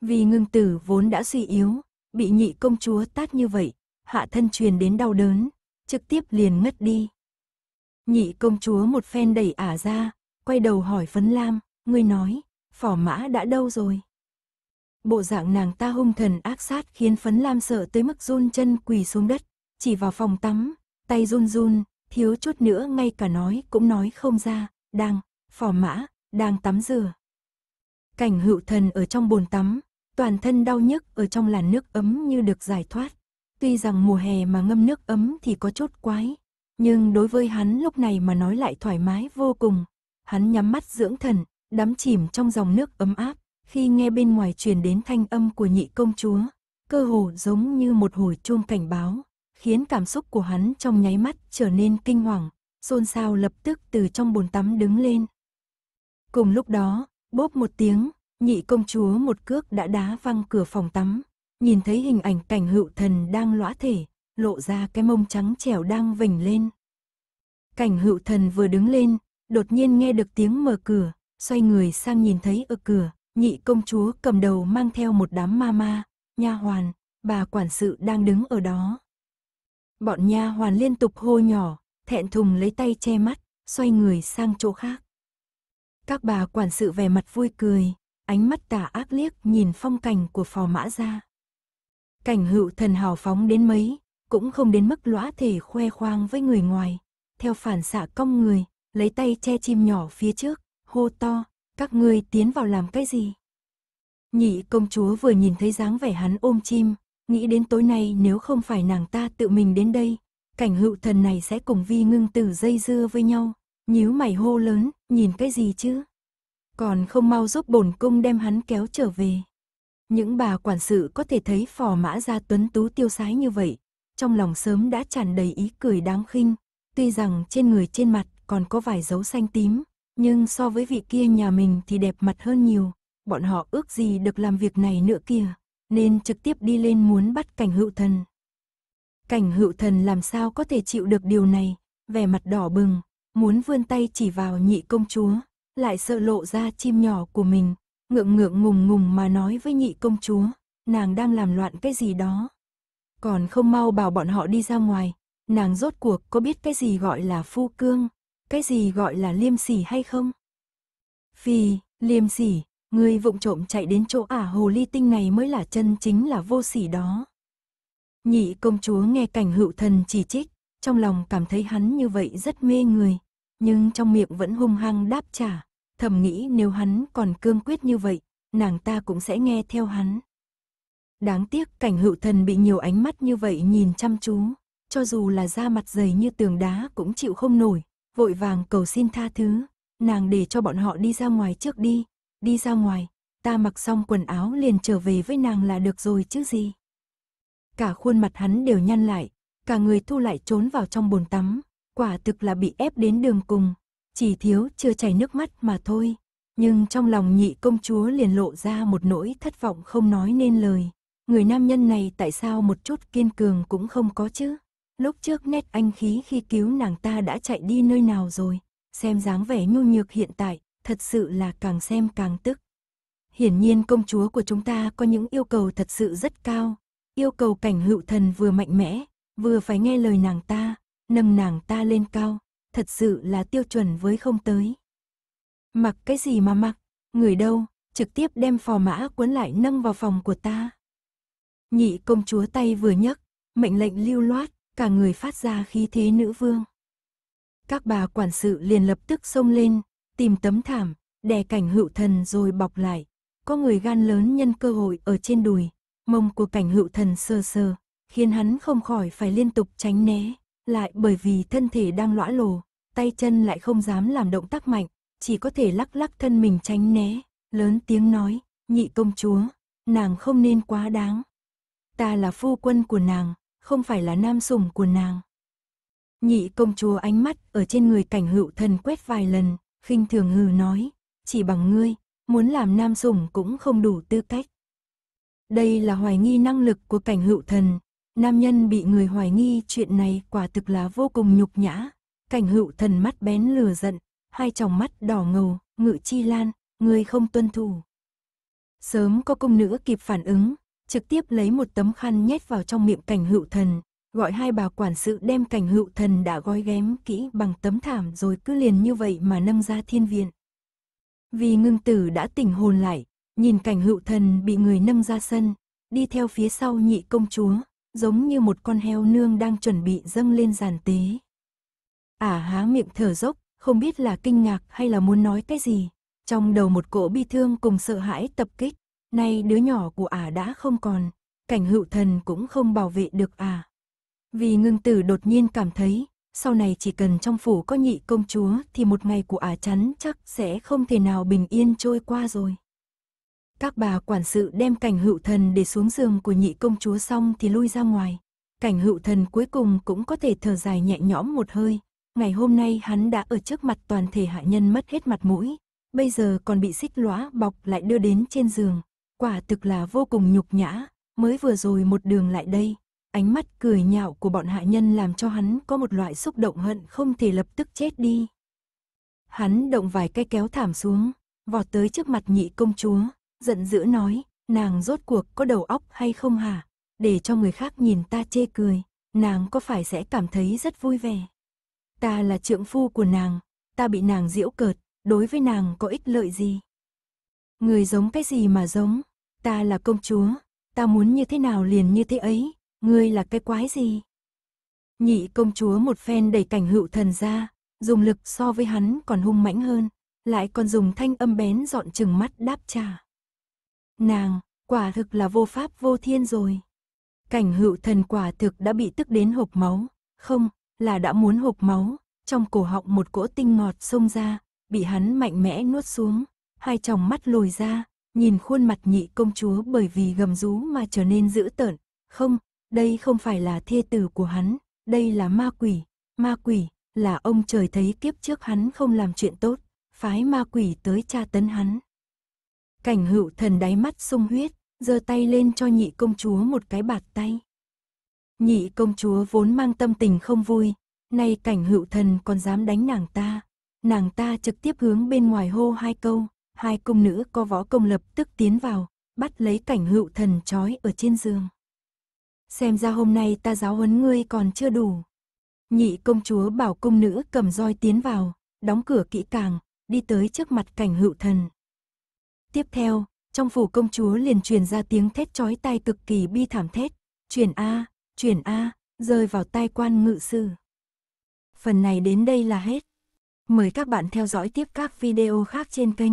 Vì ngưng tử vốn đã suy yếu, bị nhị công chúa tát như vậy, hạ thân truyền đến đau đớn, trực tiếp liền ngất đi. Nhị công chúa một phen đẩy ả ra, quay đầu hỏi Phấn Lam, ngươi nói, phỏ mã đã đâu rồi? bộ dạng nàng ta hung thần ác sát khiến phấn lam sợ tới mức run chân quỳ xuống đất, chỉ vào phòng tắm, tay run run, thiếu chút nữa ngay cả nói cũng nói không ra, đang, phò mã, đang tắm rửa. Cảnh hữu thần ở trong bồn tắm, toàn thân đau nhức ở trong làn nước ấm như được giải thoát. Tuy rằng mùa hè mà ngâm nước ấm thì có chút quái, nhưng đối với hắn lúc này mà nói lại thoải mái vô cùng. Hắn nhắm mắt dưỡng thần, đắm chìm trong dòng nước ấm áp, khi nghe bên ngoài truyền đến thanh âm của nhị công chúa, cơ hồ giống như một hồi chuông cảnh báo, khiến cảm xúc của hắn trong nháy mắt trở nên kinh hoàng, xôn xao lập tức từ trong bồn tắm đứng lên. Cùng lúc đó, bốp một tiếng, nhị công chúa một cước đã đá văng cửa phòng tắm, nhìn thấy hình ảnh cảnh hữu thần đang lõa thể, lộ ra cái mông trắng trẻo đang vành lên. Cảnh hữu thần vừa đứng lên, đột nhiên nghe được tiếng mở cửa, xoay người sang nhìn thấy ở cửa, Nhị công chúa cầm đầu mang theo một đám ma ma, nha hoàn, bà quản sự đang đứng ở đó. Bọn nha hoàn liên tục hô nhỏ, thẹn thùng lấy tay che mắt, xoay người sang chỗ khác. Các bà quản sự vẻ mặt vui cười, ánh mắt tà ác liếc nhìn phong cảnh của phò mã ra. Cảnh hữu thần hào phóng đến mấy, cũng không đến mức lõa thể khoe khoang với người ngoài. Theo phản xạ cong người, lấy tay che chim nhỏ phía trước, hô to, các ngươi tiến vào làm cái gì? Nhị công chúa vừa nhìn thấy dáng vẻ hắn ôm chim, nghĩ đến tối nay nếu không phải nàng ta tự mình đến đây, cảnh hữu thần này sẽ cùng vi ngưng tử dây dưa với nhau, nhíu mày hô lớn, nhìn cái gì chứ? Còn không mau giúp bổn cung đem hắn kéo trở về. Những bà quản sự có thể thấy phò mã ra tuấn tú tiêu sái như vậy, trong lòng sớm đã tràn đầy ý cười đáng khinh, tuy rằng trên người trên mặt còn có vài dấu xanh tím, nhưng so với vị kia nhà mình thì đẹp mặt hơn nhiều, bọn họ ước gì được làm việc này nữa kia, nên trực tiếp đi lên muốn bắt cảnh hữu thần. Cảnh hữu thần làm sao có thể chịu được điều này, vẻ mặt đỏ bừng, muốn vươn tay chỉ vào nhị công chúa, lại sợ lộ ra chim nhỏ của mình, ngượng ngượng ngùng ngùng mà nói với nhị công chúa, nàng đang làm loạn cái gì đó. Còn không mau bảo bọn họ đi ra ngoài, nàng rốt cuộc có biết cái gì gọi là phu cương cái gì gọi là liêm sỉ hay không? Vì, liêm sỉ, người vụng trộm chạy đến chỗ ả hồ ly tinh này mới là chân chính là vô sỉ đó. Nhị công chúa nghe cảnh hữu thần chỉ trích, trong lòng cảm thấy hắn như vậy rất mê người, nhưng trong miệng vẫn hung hăng đáp trả, thầm nghĩ nếu hắn còn cương quyết như vậy, nàng ta cũng sẽ nghe theo hắn. Đáng tiếc cảnh hữu thần bị nhiều ánh mắt như vậy nhìn chăm chú, cho dù là da mặt dày như tường đá cũng chịu không nổi, vội vàng cầu xin tha thứ, nàng để cho bọn họ đi ra ngoài trước đi, đi ra ngoài, ta mặc xong quần áo liền trở về với nàng là được rồi chứ gì. Cả khuôn mặt hắn đều nhăn lại, cả người thu lại trốn vào trong bồn tắm, quả thực là bị ép đến đường cùng, chỉ thiếu chưa chảy nước mắt mà thôi. Nhưng trong lòng nhị công chúa liền lộ ra một nỗi thất vọng không nói nên lời. Người nam nhân này tại sao một chút kiên cường cũng không có chứ? Lúc trước nét anh khí khi cứu nàng ta đã chạy đi nơi nào rồi, xem dáng vẻ nhu nhược hiện tại, thật sự là càng xem càng tức. Hiển nhiên công chúa của chúng ta có những yêu cầu thật sự rất cao, yêu cầu cảnh hữu thần vừa mạnh mẽ, vừa phải nghe lời nàng ta, nâng nàng ta lên cao, thật sự là tiêu chuẩn với không tới. Mặc cái gì mà mặc, người đâu, trực tiếp đem phò mã cuốn lại nâng vào phòng của ta. Nhị công chúa tay vừa nhấc, mệnh lệnh lưu loát, cả người phát ra khí thế nữ vương. Các bà quản sự liền lập tức xông lên, tìm tấm thảm, đè cảnh hữu thần rồi bọc lại. Có người gan lớn nhân cơ hội ở trên đùi, mông của cảnh hữu thần sơ sơ, khiến hắn không khỏi phải liên tục tránh né, lại bởi vì thân thể đang lõa lồ, tay chân lại không dám làm động tác mạnh, chỉ có thể lắc lắc thân mình tránh né, lớn tiếng nói, nhị công chúa, nàng không nên quá đáng. Ta là phu quân của nàng, không phải là nam sủng của nàng. Nhị công chúa ánh mắt ở trên người cảnh hữu thần quét vài lần, khinh thường hừ nói, chỉ bằng ngươi, muốn làm nam sủng cũng không đủ tư cách. Đây là hoài nghi năng lực của cảnh hữu thần, nam nhân bị người hoài nghi chuyện này quả thực là vô cùng nhục nhã. Cảnh hữu thần mắt bén lừa giận, hai tròng mắt đỏ ngầu, ngự chi lan, người không tuân thủ. Sớm có công nữ kịp phản ứng, trực tiếp lấy một tấm khăn nhét vào trong miệng cảnh hữu thần, gọi hai bà quản sự đem cảnh hữu thần đã gói ghém kỹ bằng tấm thảm rồi cứ liền như vậy mà nâng ra thiên viện. Vì ngưng tử đã tỉnh hồn lại, nhìn cảnh hữu thần bị người nâng ra sân, đi theo phía sau nhị công chúa, giống như một con heo nương đang chuẩn bị dâng lên giàn tế. Ả à há miệng thở dốc, không biết là kinh ngạc hay là muốn nói cái gì. Trong đầu một cỗ bi thương cùng sợ hãi tập kích, Nay đứa nhỏ của ả à đã không còn, cảnh hữu thần cũng không bảo vệ được ả. À. Vì ngưng tử đột nhiên cảm thấy, sau này chỉ cần trong phủ có nhị công chúa thì một ngày của ả à chắn chắc sẽ không thể nào bình yên trôi qua rồi. Các bà quản sự đem cảnh hữu thần để xuống giường của nhị công chúa xong thì lui ra ngoài. Cảnh hữu thần cuối cùng cũng có thể thở dài nhẹ nhõm một hơi. Ngày hôm nay hắn đã ở trước mặt toàn thể hạ nhân mất hết mặt mũi. Bây giờ còn bị xích lóa bọc lại đưa đến trên giường. Quả thực là vô cùng nhục nhã, mới vừa rồi một đường lại đây. Ánh mắt cười nhạo của bọn hạ nhân làm cho hắn có một loại xúc động hận không thể lập tức chết đi. Hắn động vài cái kéo thảm xuống, vọt tới trước mặt nhị công chúa, giận dữ nói, nàng rốt cuộc có đầu óc hay không hả? Để cho người khác nhìn ta chê cười, nàng có phải sẽ cảm thấy rất vui vẻ? Ta là trượng phu của nàng, ta bị nàng diễu cợt, đối với nàng có ích lợi gì? Người giống cái gì mà giống, Ta là công chúa, ta muốn như thế nào liền như thế ấy, ngươi là cái quái gì? Nhị công chúa một phen đẩy cảnh hữu thần ra, dùng lực so với hắn còn hung mãnh hơn, lại còn dùng thanh âm bén dọn chừng mắt đáp trả. Nàng, quả thực là vô pháp vô thiên rồi. Cảnh hữu thần quả thực đã bị tức đến hộp máu, không, là đã muốn hộp máu, trong cổ họng một cỗ tinh ngọt xông ra, bị hắn mạnh mẽ nuốt xuống, hai tròng mắt lồi ra, nhìn khuôn mặt nhị công chúa bởi vì gầm rú mà trở nên dữ tợn. Không, đây không phải là thê tử của hắn, đây là ma quỷ. Ma quỷ, là ông trời thấy kiếp trước hắn không làm chuyện tốt, phái ma quỷ tới tra tấn hắn. Cảnh hữu thần đáy mắt sung huyết, giơ tay lên cho nhị công chúa một cái bạt tay. Nhị công chúa vốn mang tâm tình không vui, nay cảnh hữu thần còn dám đánh nàng ta. Nàng ta trực tiếp hướng bên ngoài hô hai câu, hai cung nữ có võ công lập tức tiến vào, bắt lấy cảnh hữu thần trói ở trên giường. Xem ra hôm nay ta giáo huấn ngươi còn chưa đủ. Nhị công chúa bảo cung nữ cầm roi tiến vào, đóng cửa kỹ càng, đi tới trước mặt cảnh hữu thần. Tiếp theo, trong phủ công chúa liền truyền ra tiếng thét chói tai cực kỳ bi thảm thét, chuyển A, chuyển A, rơi vào tai quan ngự sư. Phần này đến đây là hết. Mời các bạn theo dõi tiếp các video khác trên kênh.